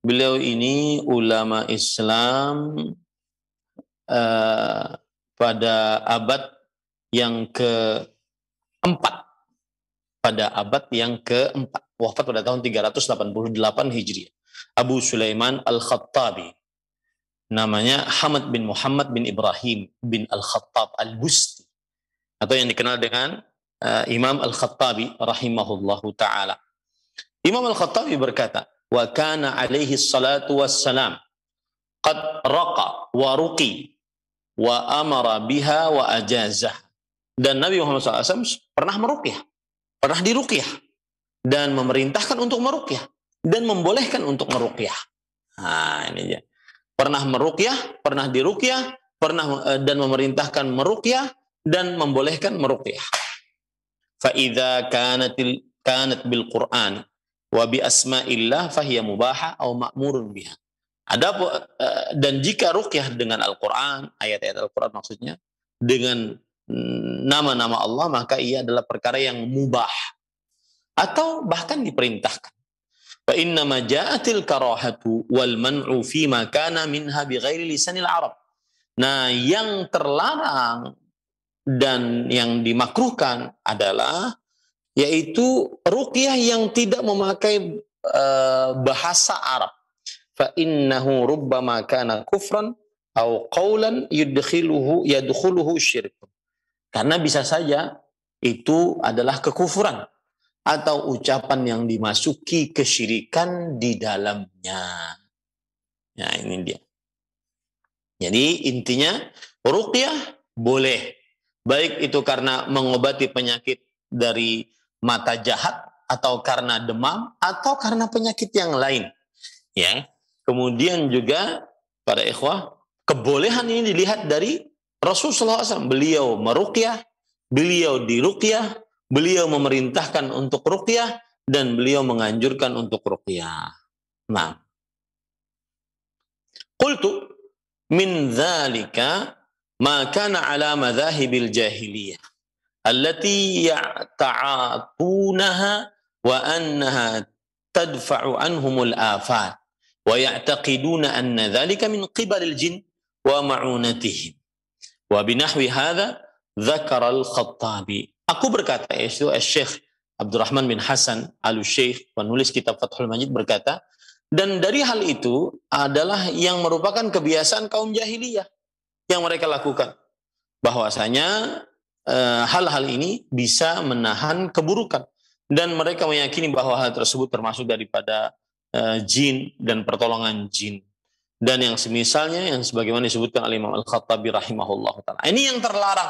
[SPEAKER 1] Beliau ini ulama Islam uh, pada abad yang keempat. Pada abad yang keempat. Wafat pada tahun 388 Hijriah. Abu Sulaiman Al-Khattabi. Namanya Hamad bin Muhammad bin Ibrahim bin Al-Khattab Al-Busti. Atau yang dikenal dengan uh, Imam Al-Khattabi rahimahullahu ta'ala. Imam Al-Khattabi berkata, wa kana alaihi salatu wassalam qad raqa wa ruqi wa amara biha wa ajazah. Dan Nabi Muhammad SAW pernah meruqyah, pernah diruqyah dan memerintahkan untuk meruqyah dan membolehkan untuk meruqyah. Nah, ini dia. Pernah meruqyah, pernah diruqyah, pernah eh, dan memerintahkan meruqyah dan membolehkan meruqyah. Fa idza kanatil kanat bil Qur'an wa bi asma'illah fahiya mubaha au ma'murun biha. Ada eh, dan jika ruqyah dengan Al-Qur'an, ayat-ayat Al-Qur'an maksudnya dengan mm, nama-nama Allah maka ia adalah perkara yang mubah atau bahkan diperintahkan. Fa inna ma ja'atil karahatu wal man'u fi ma kana minha ghairi lisanil Arab. Nah, yang terlarang dan yang dimakruhkan adalah yaitu ruqyah yang tidak memakai uh, bahasa Arab. Fa innahu rubbama kana kufran atau qaulan yudkhiluhu yadkhuluhu syirk. Karena bisa saja itu adalah kekufuran atau ucapan yang dimasuki kesyirikan di
[SPEAKER 2] dalamnya.
[SPEAKER 1] Nah, ini dia. Jadi intinya ruqyah boleh baik itu karena mengobati penyakit dari mata jahat atau karena demam atau karena penyakit yang lain. Ya. Kemudian juga pada ikhwah, kebolehan ini dilihat dari Rasulullah SAW. Beliau meruqyah, beliau diruqyah, beliau memerintahkan untuk ruqyah dan beliau menganjurkan untuk ruqyah. Nah. Qultu min dzalika ma kana ala madzahibil jahiliyah allati ya'ta'atunaha wa annaha tadfa'u anhumul afat wa ya'taqiduna anna dhalika min qibalil jin wa ma'unatihim wa binahwi hadha al-khattabi aku berkata yaitu Syekh Abdurrahman bin Hasan al-Syekh penulis kitab Fathul Majid berkata dan dari hal itu adalah yang merupakan kebiasaan kaum jahiliyah yang mereka lakukan bahwasanya Eh, hal-hal ini bisa menahan keburukan dan mereka meyakini bahwa hal tersebut termasuk daripada eh, jin dan pertolongan jin dan yang semisalnya yang sebagaimana disebutkan oleh Imam Al-Khattabi rahimahullah taala. Ini yang terlarang.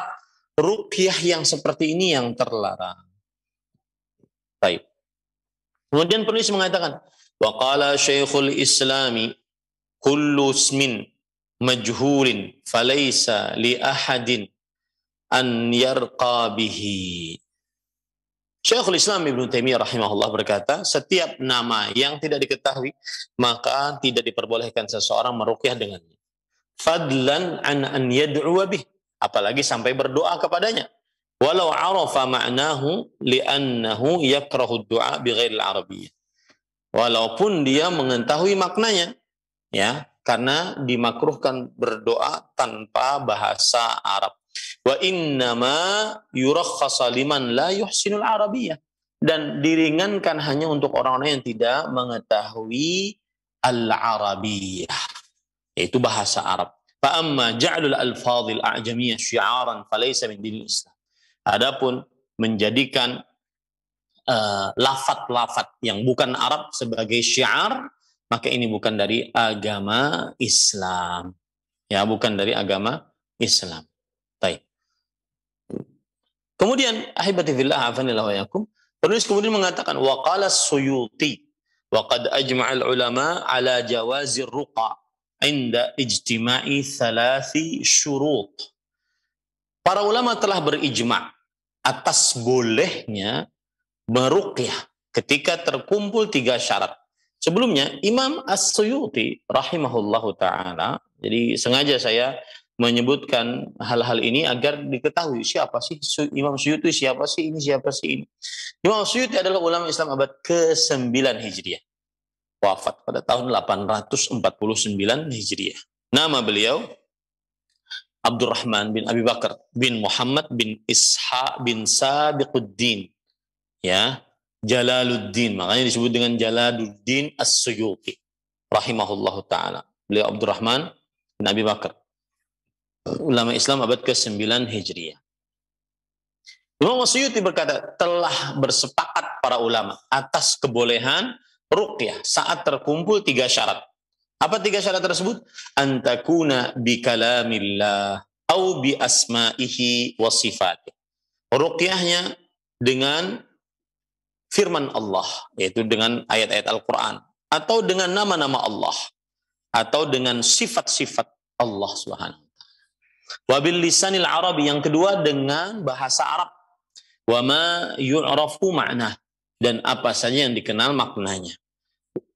[SPEAKER 1] Ruqyah yang seperti ini yang terlarang. Baik. Kemudian penulis mengatakan, "Wa qala Syekhul Islami kullu ismin majhulin falaysa li ahadin an yarqa bihi. Syekhul Islam Ibnu Taimiyah rahimahullah berkata, setiap nama yang tidak diketahui, maka tidak diperbolehkan seseorang merukyah dengannya. Fadlan an an yad'uwa bih. Apalagi sampai berdoa kepadanya. Walau arafa ma'nahu li'annahu yakrahu du'a bighairil arabiyyah. Walaupun dia mengetahui maknanya, ya, karena dimakruhkan berdoa tanpa bahasa Arab. Wa innama yurakhasa liman la yuhsinul arabiyah. Dan diringankan hanya untuk orang-orang yang tidak mengetahui al-arabiyah. Yaitu bahasa Arab. Fa'amma ja'lul al-fadhil a'jamiyah syi'aran falaysa min dinil Islam. Adapun menjadikan eh, lafat-lafat uh, yang bukan Arab sebagai syiar, maka ini bukan dari agama Islam. Ya, bukan dari agama Islam. Kemudian ahibatillah afanillah wa yakum. Penulis kemudian mengatakan qala suyuti wa qad ajma'al ulama ala jawazi ruqa inda ijtima'i thalathi syurut. Para ulama telah berijma atas bolehnya meruqyah ketika terkumpul tiga syarat. Sebelumnya Imam As-Suyuti rahimahullahu taala. Jadi sengaja saya menyebutkan hal-hal ini agar diketahui siapa sih Imam Suyuti, siapa sih ini, siapa sih ini. Imam Suyuti adalah ulama Islam abad ke-9 Hijriah. Wafat pada tahun 849 Hijriah. Nama beliau Abdurrahman bin Abi Bakar bin Muhammad bin Isha bin Sabiquddin. Ya, Jalaluddin. Makanya disebut dengan Jalaluddin As-Suyuti. Rahimahullahu ta'ala. Beliau Abdurrahman bin Abi Bakar ulama Islam abad ke-9 Hijriah. Imam Masyuti berkata, telah bersepakat para ulama atas kebolehan ruqyah saat terkumpul tiga syarat. Apa tiga syarat tersebut? Antakuna bi kalamillah au bi asma'ihi wa sifatih. Ruqyahnya dengan firman Allah, yaitu dengan ayat-ayat Al-Quran. Atau dengan nama-nama Allah. Atau dengan sifat-sifat Allah subhanahu Wabil lisanil Arabi yang kedua dengan bahasa Arab. Wama yu'rafu makna dan apa saja yang dikenal maknanya.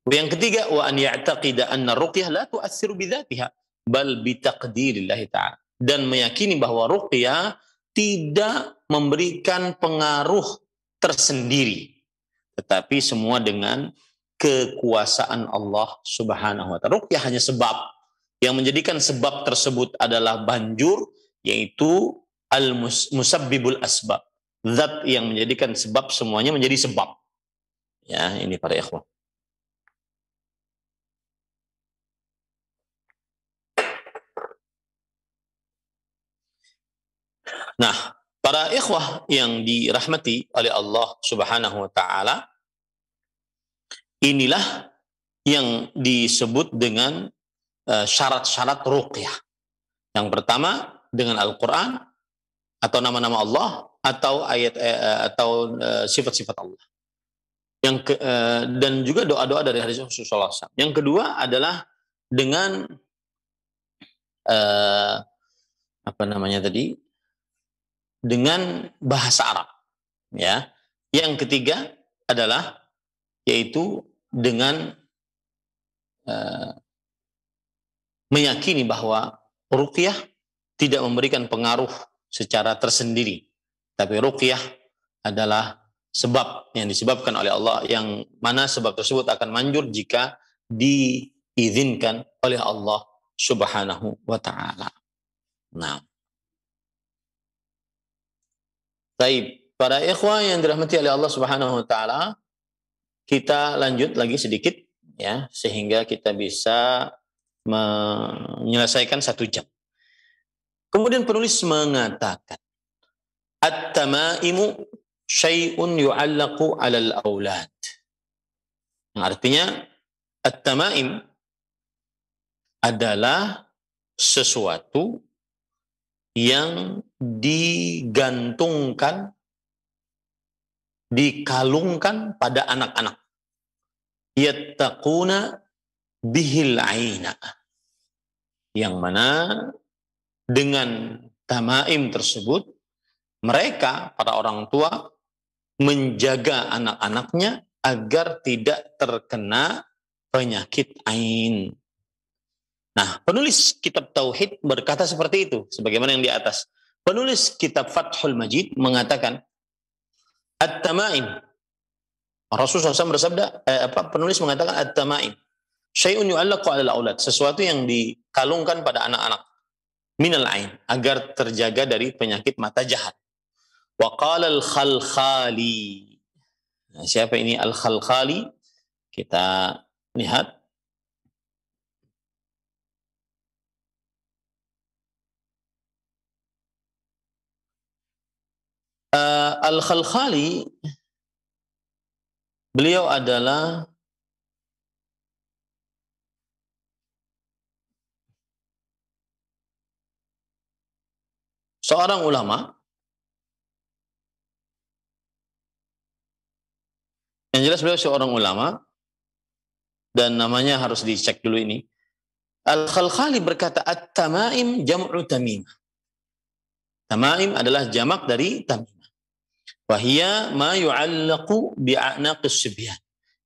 [SPEAKER 1] Yang ketiga wa an ya'taqida anna ruqyah la tu'assiru bidzatiha bal bi taqdirillah ta'ala dan meyakini bahwa ruqyah tidak memberikan pengaruh tersendiri tetapi semua dengan kekuasaan Allah Subhanahu wa taala. Ruqyah hanya sebab yang menjadikan sebab tersebut adalah banjur, yaitu al-musabbibul asbab. Zat yang menjadikan sebab semuanya menjadi sebab. Ya, ini para ikhwan. Nah, para ikhwah yang dirahmati oleh Allah Subhanahu wa taala, inilah yang disebut dengan Eh, syarat-syarat ruqyah. Yang pertama dengan Al-Qur'an atau nama-nama Allah atau ayat eh, eh, atau sifat-sifat Allah. Yang ke, dan juga doa-doa dari hadis Rasulullah SAW. Yang kedua adalah dengan apa namanya tadi? Dengan bahasa Arab, ya. Yang ketiga adalah yaitu dengan meyakini bahwa ruqyah tidak memberikan pengaruh secara tersendiri. Tapi ruqyah adalah sebab yang disebabkan oleh Allah yang mana sebab tersebut akan manjur jika diizinkan oleh Allah Subhanahu wa taala. Nah. Baik, para ikhwah yang dirahmati oleh Allah Subhanahu wa taala, kita lanjut lagi sedikit ya sehingga kita bisa menyelesaikan satu jam. Kemudian penulis mengatakan, At-tamaimu syai'un yu'allaku alal aulad. Nah, artinya, At-tamaim adalah sesuatu yang digantungkan, dikalungkan pada anak-anak. Yattaquna bihil aina yang mana dengan tamaim tersebut mereka para orang tua menjaga anak-anaknya agar tidak terkena penyakit ain. Nah, penulis kitab tauhid berkata seperti itu sebagaimana yang di atas. Penulis kitab Fathul Majid mengatakan at-tamaim. Rasulullah SAW bersabda eh, apa penulis mengatakan at-tamaim Syai'un yu'allaku ala aulad, sesuatu yang dikalungkan pada anak-anak minal ain agar terjaga dari penyakit mata jahat. Wa qala al-khalkhali. Nah, siapa ini al-khalkhali? Kita lihat uh, eh, Al-Khalkhali beliau adalah seorang ulama yang jelas beliau seorang ulama dan namanya harus dicek dulu ini Al-Khalkhali berkata at-tamaim jam'u tamimah Tamaim adalah jamak dari tamimah. Wahia ma yu'allaqu bi'anaqis sibyan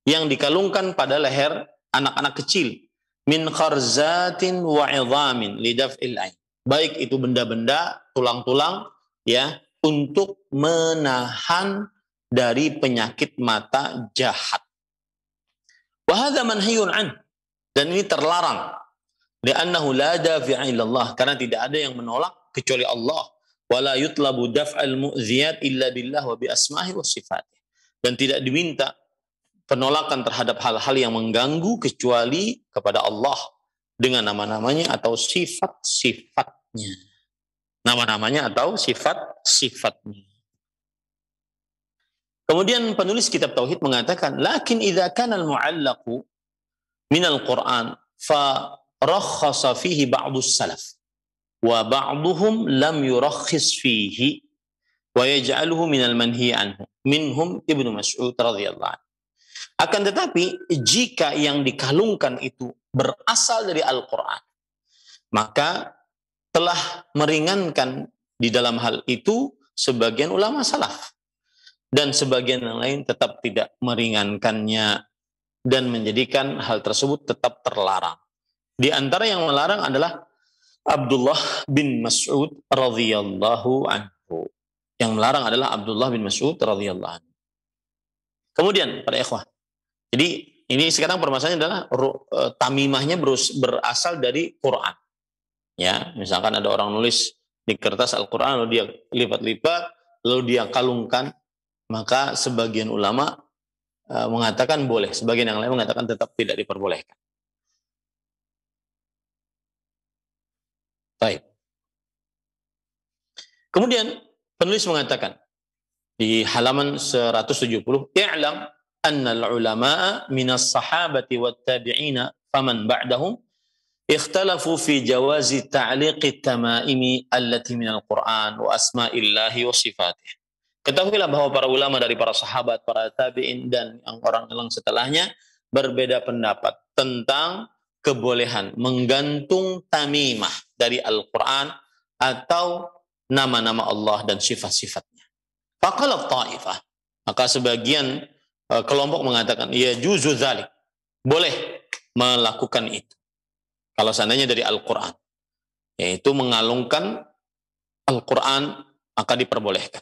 [SPEAKER 1] Yang dikalungkan pada leher anak-anak kecil. Min kharzatin wa idhamin lidaf'il ain. Baik itu benda-benda tulang-tulang ya untuk menahan dari penyakit mata jahat. Wahada manhiyun an dan ini terlarang. karena tidak ada yang menolak kecuali Allah. Wala yutlabu daf'al mu'ziyat illa billah wa bi Dan tidak diminta penolakan terhadap hal-hal yang mengganggu kecuali kepada Allah dengan nama-namanya atau sifat-sifatnya nama-namanya atau sifat-sifatnya. Kemudian penulis kitab tauhid mengatakan, "Lakin idza kana al-mu'allaqu min al-Qur'an fa rakhasa fihi ba'du salaf wa ba'duhum lam yurakhis fihi wa yaj'aluhu min al-manhi anhu." Minhum Ibnu Mas'ud radhiyallahu anhu. Akan tetapi, jika yang dikalungkan itu berasal dari Al-Qur'an, maka telah meringankan di dalam hal itu sebagian ulama salaf dan sebagian yang lain tetap tidak meringankannya dan menjadikan hal tersebut tetap terlarang. Di antara yang melarang adalah Abdullah bin Mas'ud radhiyallahu anhu. Yang melarang adalah Abdullah bin Mas'ud radhiyallahu anhu. Kemudian para ikhwah. Jadi ini sekarang permasalahannya adalah eh, tamimahnya berasal dari Quran. Ya, misalkan ada orang nulis di kertas Al-Quran lalu dia lipat-lipat lalu dia kalungkan maka sebagian ulama uh, mengatakan boleh sebagian yang lain mengatakan tetap tidak diperbolehkan baik kemudian penulis mengatakan di halaman 170 i'lam anna al-ulama'a minas sahabati wat tabi'ina faman ba'dahum ikhtalafu fi jawazi ta'liqi tamaimi allati minal Qur'an wa asma'illahi wa sifatih. Ketahuilah bahwa para ulama dari para sahabat, para tabi'in dan orang orang yang setelahnya berbeda pendapat tentang kebolehan menggantung tamimah dari Al-Qur'an atau nama-nama Allah dan sifat-sifatnya. Faqala ta'ifah. Maka sebagian eh, kelompok mengatakan ya juzu zalik. Boleh melakukan itu. Kalau seandainya dari Al-Quran, yaitu mengalungkan Al-Quran maka diperbolehkan.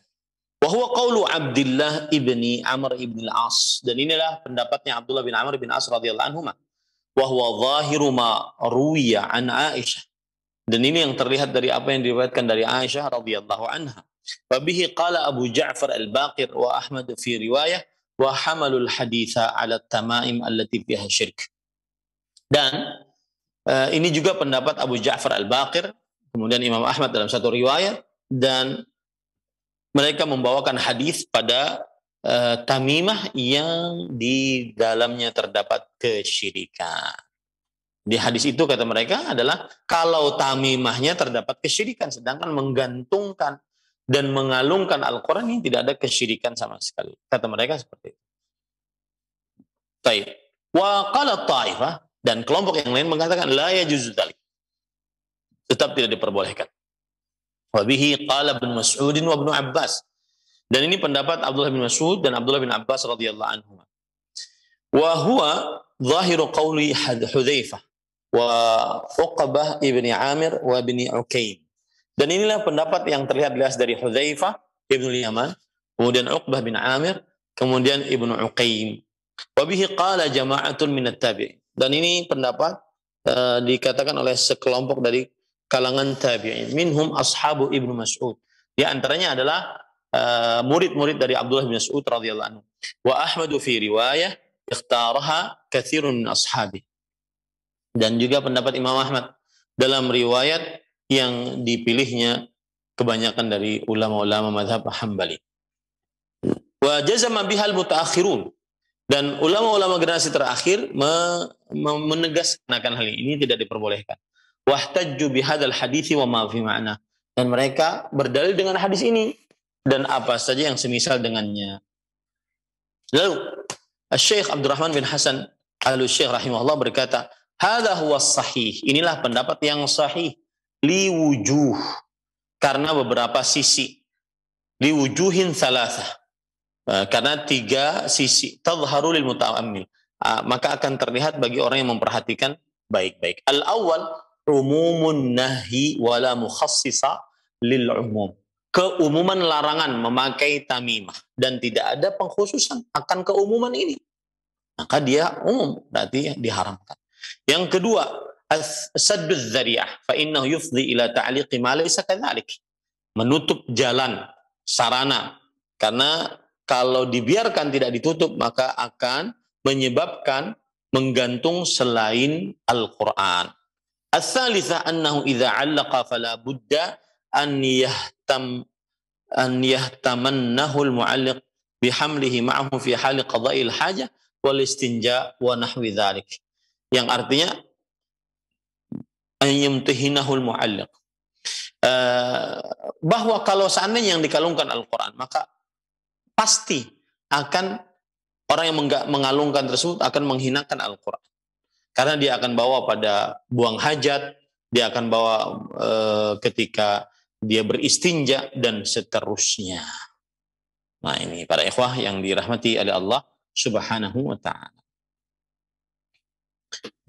[SPEAKER 1] Wahwa qawlu Abdullah ibni Amr ibn al-As. Dan inilah pendapatnya Abdullah bin Amr bin As radhiyallahu anhu. Wahwa zahiru ma ruya an Aisyah. Dan ini yang terlihat dari apa yang diriwayatkan dari Aisyah radhiyallahu anha. Wabihi qala Abu Ja'far al-Baqir wa Ahmad fi riwayah wa hamalul haditha ala tamaim allati fiha syirk. Dan Eh, ini juga pendapat Abu Ja'far Al-Baqir, kemudian Imam Ahmad dalam satu riwayat dan mereka membawakan hadis pada uh, tamimah yang di dalamnya terdapat kesyirikan. Di hadis itu kata mereka adalah kalau tamimahnya terdapat kesyirikan, sedangkan menggantungkan dan mengalungkan Al-Quran ini tidak ada kesyirikan sama sekali. Kata mereka seperti itu. Baik. Wa qala ta'ifah dan kelompok yang lain mengatakan la yajuzu dzalik. Tetap tidak diperbolehkan. Wabihi qala bin Mas'udin wa bin Abbas. Dan ini pendapat Abdullah bin Mas'ud dan Abdullah bin Abbas radhiyallahu anhu. Wa huwa zahiru qawli Hudzaifah wa Uqbah ibni Amir wa ibni Ukaim. Dan inilah pendapat yang terlihat jelas dari Hudzaifah ibnu Yaman, kemudian Uqbah bin Amir, kemudian ibnu Uqaim. Wabihi qala jama'atun at tabi'in. Dan ini pendapat uh, dikatakan oleh sekelompok dari kalangan tabi'in. Minhum ashabu Ibnu Mas'ud. Di antaranya adalah eh, murid-murid uh, dari Abdullah bin Mas'ud radhiyallahu anhu. Wa Ahmadu fi riwayah ikhtaraha kathirun ashabi. Dan juga pendapat Imam Ahmad dalam riwayat yang dipilihnya kebanyakan dari ulama-ulama mazhab Hambali. Wa jazama bihal mutaakhirun dan ulama-ulama generasi terakhir me me menegaskan akan hal ini tidak diperbolehkan. Wahtajju bihadal hadithi wa maafi ma'na. Dan mereka berdalil dengan hadis ini dan apa saja yang semisal dengannya. Lalu Syekh Abdurrahman bin Hasan Al-Syekh rahimahullah berkata, Hada huwa sahih." Inilah pendapat yang sahih li wujuh karena beberapa sisi. Li wujuhin salasah Eh, karena tiga sisi tadharu mutaammil uh, ah, maka akan terlihat bagi orang yang memperhatikan baik-baik al awal umumun nahi wala mukhassisa lil umum keumuman larangan memakai tamimah dan tidak ada pengkhususan akan keumuman ini maka dia umum berarti diharamkan yang kedua saddu zariah fa innahu yufdi ila ta'liqi ma laysa menutup jalan sarana karena kalau dibiarkan tidak ditutup maka akan menyebabkan menggantung selain Al-Qur'an. Asalisah annahu idza 'allaqa fala budda an yahtam an yahtamannahu al-mu'alliq bihamlihi ma'ahu fi hal qada'il hajah wal istinja wa nahwi dhalik. Yang artinya an yamtahinahu al-mu'alliq. Uh, bahwa kalau seandainya yang dikalungkan Al-Qur'an maka pasti akan orang yang mengalungkan tersebut akan menghinakan Al-Quran. Karena dia akan bawa pada buang hajat, dia akan bawa e, ketika dia beristinja, dan seterusnya. Nah ini para ikhwah yang dirahmati oleh Allah subhanahu wa ta'ala.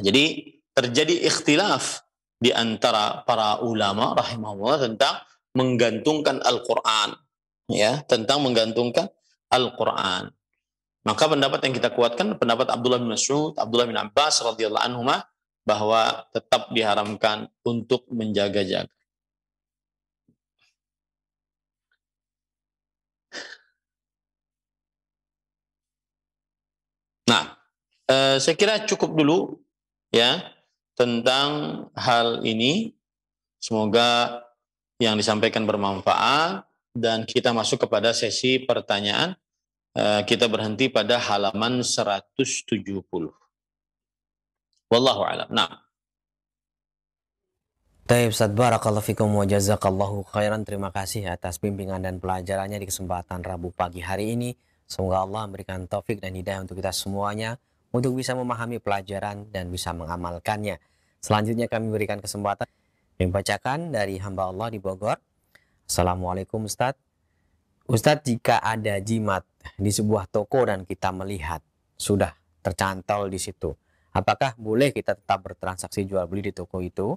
[SPEAKER 1] Jadi terjadi ikhtilaf di antara para ulama rahimahullah tentang menggantungkan Al-Quran. ya Tentang menggantungkan Al-Quran. Maka pendapat yang kita kuatkan pendapat Abdullah bin Mas'ud, Abdullah bin Abbas radhiyallahu bahwa tetap diharamkan untuk menjaga-jaga. Nah, eh, saya kira cukup dulu ya tentang hal ini. Semoga yang disampaikan bermanfaat dan kita masuk kepada sesi pertanyaan. Eh, kita berhenti pada halaman 170. Wallahu a'lam. Nah.
[SPEAKER 2] Taib Ustaz Barakallahu Fikum wa Jazakallahu Khairan. Terima kasih atas bimbingan dan pelajarannya di kesempatan Rabu pagi hari ini. Semoga Allah memberikan taufik dan hidayah untuk kita semuanya untuk bisa memahami pelajaran dan bisa mengamalkannya. Selanjutnya kami berikan kesempatan yang bacakan dari hamba Allah di Bogor. Assalamualaikum Ustaz. Ustaz, jika ada jimat di sebuah toko dan kita melihat sudah tercantol di situ, apakah boleh kita tetap bertransaksi jual beli di toko itu?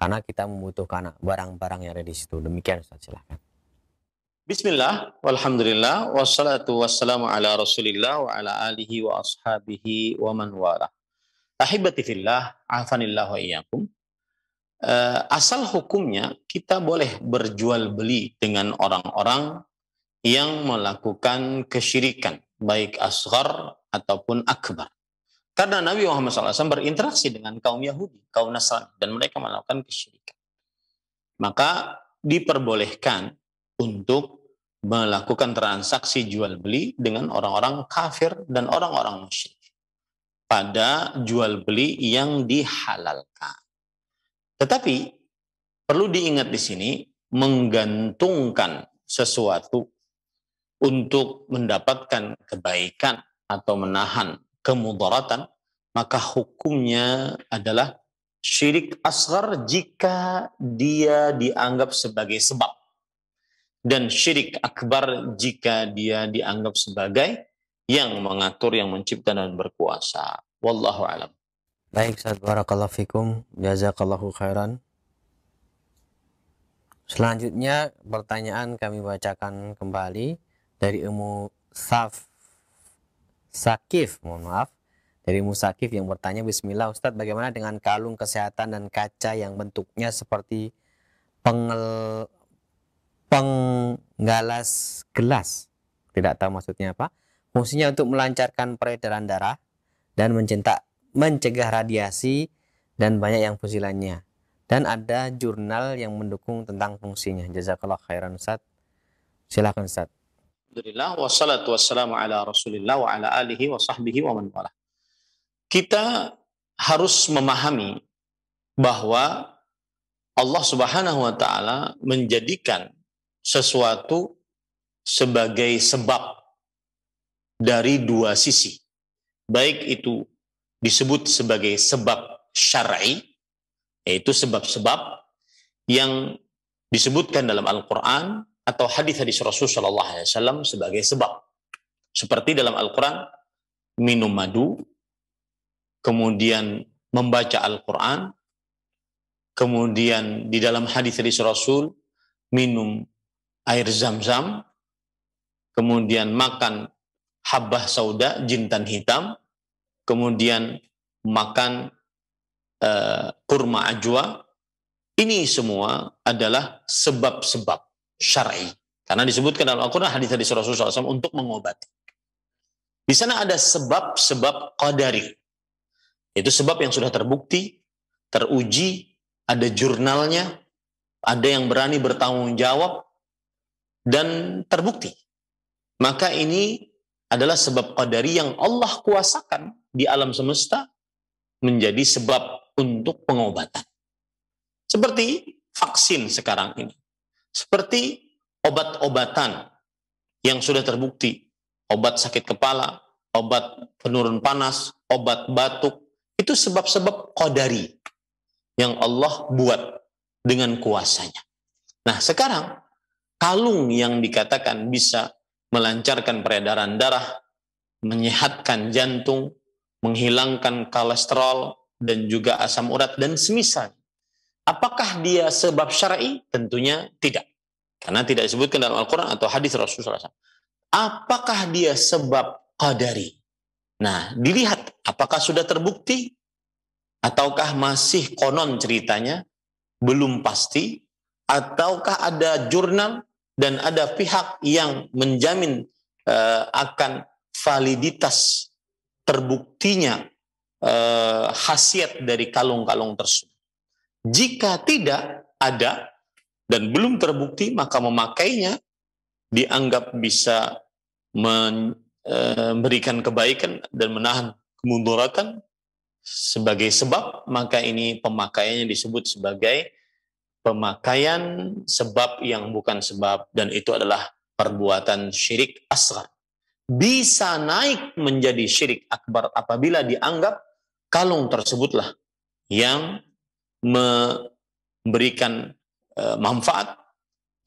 [SPEAKER 2] Karena kita membutuhkan barang-barang yang ada di situ. Demikian Ustaz, silahkan.
[SPEAKER 1] Bismillah, walhamdulillah, wassalatu wassalamu ala rasulillah wa ala alihi wa ashabihi wa man wala. Ahibati fillah, afanillah wa iyyakum. Eh, asal hukumnya kita boleh berjual beli dengan orang-orang yang melakukan kesyirikan, baik asghar ataupun akbar. Karena Nabi Muhammad SAW berinteraksi dengan kaum Yahudi, kaum Nasrani, dan mereka melakukan kesyirikan. Maka diperbolehkan untuk melakukan transaksi jual beli dengan orang-orang kafir dan orang-orang musyrik pada jual beli yang dihalalkan. Tetapi perlu diingat di sini menggantungkan sesuatu untuk mendapatkan kebaikan atau menahan kemudaratan maka hukumnya adalah syirik asgar jika dia dianggap sebagai sebab dan syirik akbar jika dia dianggap sebagai yang mengatur yang mencipta dan berkuasa wallahu alam
[SPEAKER 2] Baik, saat Barakallahu Fikum. Jazakallahu khairan. Selanjutnya, pertanyaan kami bacakan kembali dari Umu Saf Sakif, mohon maaf. Dari Sakif yang bertanya, Bismillah Ustaz, bagaimana dengan kalung kesehatan dan kaca yang bentuknya seperti pengel, penggalas gelas? Tidak tahu maksudnya apa. Fungsinya untuk melancarkan peredaran darah dan mencetak mencegah radiasi dan banyak yang fungsilannya. Dan ada jurnal yang mendukung tentang fungsinya. Jazakallah khairan Ustaz. Silakan Ustaz.
[SPEAKER 1] Alhamdulillah wassalatu wassalamu ala Rasulillah wa ala alihi wa sahbihi wa man wala. Kita harus memahami bahwa Allah Subhanahu wa taala menjadikan sesuatu sebagai sebab dari dua sisi. Baik itu disebut sebagai sebab syar'i yaitu sebab-sebab yang disebutkan dalam Al-Qur'an atau hadis-hadis Rasul sallallahu alaihi wasallam sebagai sebab. Seperti dalam Al-Qur'an minum madu, kemudian membaca Al-Qur'an, kemudian di dalam hadis-hadis Rasul minum air zam-zam, kemudian makan habbah sauda, jintan hitam, kemudian makan uh, kurma ajwa, ini semua adalah sebab-sebab syar'i. Karena disebutkan dalam Al-Quran hadis-hadis Rasulullah SAW untuk mengobati. Di sana ada sebab-sebab qadari. Itu sebab yang sudah terbukti, teruji, ada jurnalnya, ada yang berani bertanggung jawab, dan terbukti. Maka ini adalah sebab qadari yang Allah kuasakan di alam semesta menjadi sebab untuk pengobatan. Seperti vaksin sekarang ini. Seperti obat-obatan yang sudah terbukti. Obat sakit kepala, obat penurun panas, obat batuk. Itu sebab-sebab kodari yang Allah buat dengan kuasanya. Nah sekarang kalung yang dikatakan bisa melancarkan peredaran darah, menyehatkan jantung, menghilangkan kolesterol dan juga asam urat dan semisal. Apakah dia sebab syar'i? Tentunya tidak. Karena tidak disebutkan dalam Al-Quran atau hadis Rasulullah SAW. Apakah dia sebab qadari? Nah, dilihat apakah sudah terbukti ataukah masih konon ceritanya, belum pasti, ataukah ada jurnal dan ada pihak yang menjamin uh, akan validitas terbuktinya eh, khasiat dari kalung-kalung tersebut. Jika tidak ada dan belum terbukti, maka memakainya dianggap bisa eh, memberikan kebaikan dan menahan kemudaratan sebagai sebab, maka ini pemakaiannya disebut sebagai pemakaian sebab yang bukan sebab dan itu adalah perbuatan syirik asgar bisa naik menjadi syirik akbar apabila dianggap kalung tersebutlah yang memberikan e, manfaat,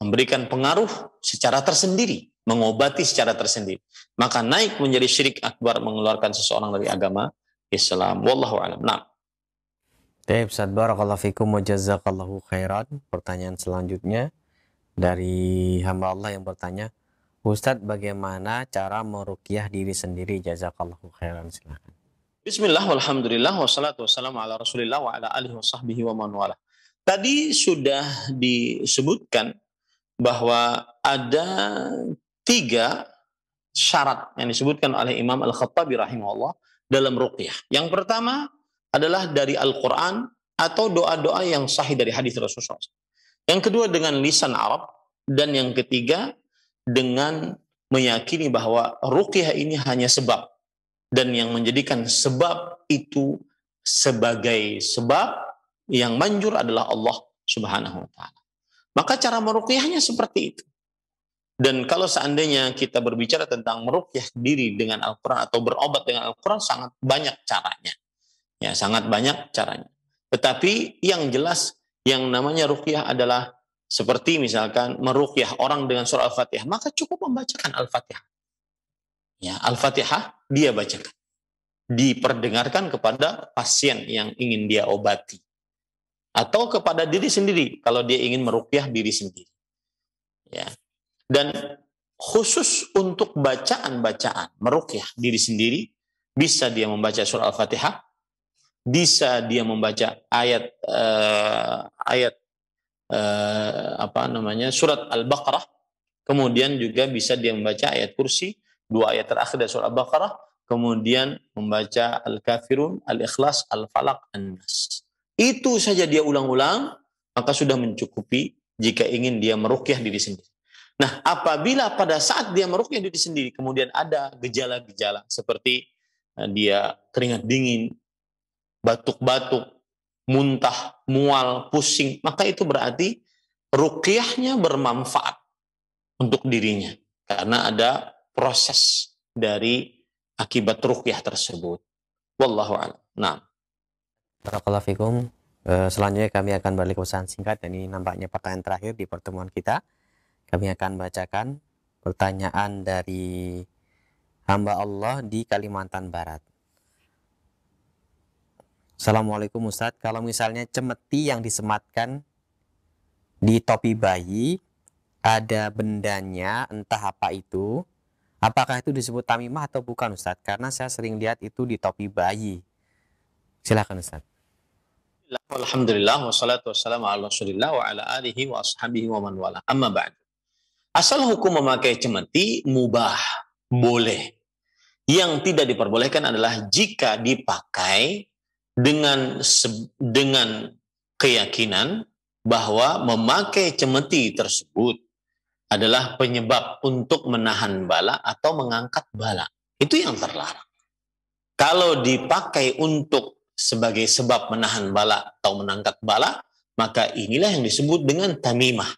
[SPEAKER 1] memberikan pengaruh secara tersendiri, mengobati secara tersendiri. Maka naik menjadi syirik akbar mengeluarkan seseorang dari agama Islam. Wallahu a'lam. Nah.
[SPEAKER 2] Baik, Ustaz Barakallahu Fikum wa Khairan. Pertanyaan selanjutnya dari hamba Allah yang bertanya, Ustadz bagaimana cara merukyah diri sendiri jazakallahu khairan silahkan.
[SPEAKER 1] Bismillah walhamdulillah wassalatu wassalamu ala rasulillah wa ala alihi wa sahbihi wa man wala. Tadi sudah disebutkan bahwa ada tiga syarat yang disebutkan oleh Imam Al-Khattabi rahimahullah dalam ruqyah. Yang pertama adalah dari Al-Quran atau doa-doa yang sahih dari hadis Rasulullah. Yang kedua dengan lisan Arab dan yang ketiga dengan meyakini bahwa ruqyah ini hanya sebab dan yang menjadikan sebab itu sebagai sebab yang manjur adalah Allah Subhanahu wa taala. Maka cara meruqyahnya seperti itu. Dan kalau seandainya kita berbicara tentang meruqyah diri dengan Al-Qur'an atau berobat dengan Al-Qur'an sangat banyak caranya. Ya, sangat banyak caranya. Tetapi yang jelas yang namanya ruqyah adalah seperti misalkan meruqyah orang dengan surah Al-Fatihah, maka cukup membacakan Al-Fatihah. Ya, Al-Fatihah dia bacakan. Diperdengarkan kepada pasien yang ingin dia obati. Atau kepada diri sendiri kalau dia ingin meruqyah diri sendiri. Ya. Dan khusus untuk bacaan-bacaan meruqyah diri sendiri, bisa dia membaca surah Al-Fatihah, bisa dia membaca ayat eh, ayat Eh, apa namanya surat Al-Baqarah. Kemudian juga bisa dia membaca ayat kursi, dua ayat terakhir dari surat Al-Baqarah, kemudian membaca Al-Kafirun, Al-Ikhlas, Al-Falaq, An-Nas. Itu saja dia ulang-ulang, maka sudah mencukupi jika ingin dia merukyah diri sendiri. Nah, apabila pada saat dia merukyah diri sendiri, kemudian ada gejala-gejala seperti eh, dia keringat dingin, batuk-batuk, muntah, mual, pusing, maka itu berarti ruqyahnya bermanfaat untuk dirinya karena ada proses dari akibat ruqyah tersebut. Wallahu a'lam. Nah.
[SPEAKER 2] Selanjutnya kami akan balik ke pesan singkat dan ini nampaknya pertanyaan terakhir di pertemuan kita. Kami akan bacakan pertanyaan dari hamba Allah di Kalimantan Barat. Assalamualaikum Ustadz, kalau misalnya cemeti yang disematkan di topi bayi ada bendanya entah apa itu, apakah itu disebut tamimah atau bukan Ustadz? Karena saya sering lihat itu di topi bayi. Silakan Ustadz.
[SPEAKER 1] Alhamdulillah wassalatu wassalamu ala Rasulillah wa ala alihi wa ashabihi wa man wala. Amma ba'd. Asal hukum memakai cemeti mubah, boleh. Yang tidak diperbolehkan adalah jika dipakai dengan dengan keyakinan bahwa memakai cemeti tersebut adalah penyebab untuk menahan bala atau mengangkat bala. Itu yang terlarang. Kalau dipakai untuk sebagai sebab menahan bala atau menangkat bala, maka inilah yang disebut dengan tamimah.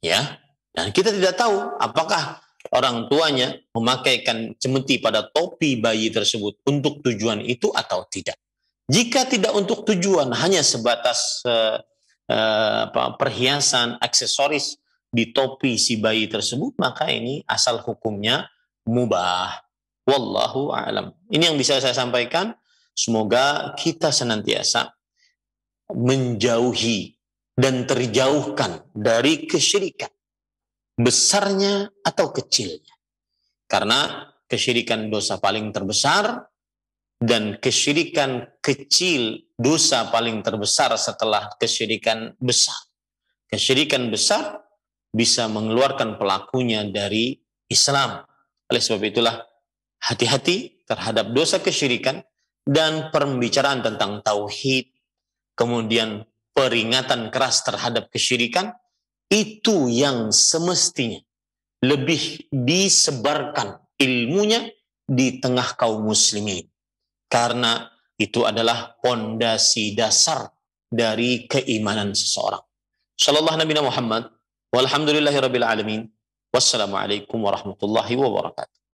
[SPEAKER 1] Ya. Dan kita tidak tahu apakah orang tuanya memakaikan cemeti pada topi bayi tersebut untuk tujuan itu atau tidak. Jika tidak untuk tujuan hanya sebatas uh, uh, perhiasan, aksesoris di topi si bayi tersebut, maka ini asal hukumnya mubah. Wallahu a'lam. Ini yang bisa saya sampaikan. Semoga kita senantiasa menjauhi dan terjauhkan dari kesyirikan besarnya atau kecilnya. Karena kesyirikan dosa paling terbesar dan kesyirikan kecil dosa paling terbesar setelah kesyirikan besar. Kesyirikan besar bisa mengeluarkan pelakunya dari Islam. Oleh sebab itulah hati-hati terhadap dosa kesyirikan dan pembicaraan tentang tauhid, kemudian peringatan keras terhadap kesyirikan itu yang semestinya lebih disebarkan ilmunya di tengah kaum muslimin karena itu adalah pondasi dasar dari keimanan seseorang. Shallallahu Nabi Muhammad. Walhamdulillahirabbil alamin. Wassalamualaikum warahmatullahi wabarakatuh.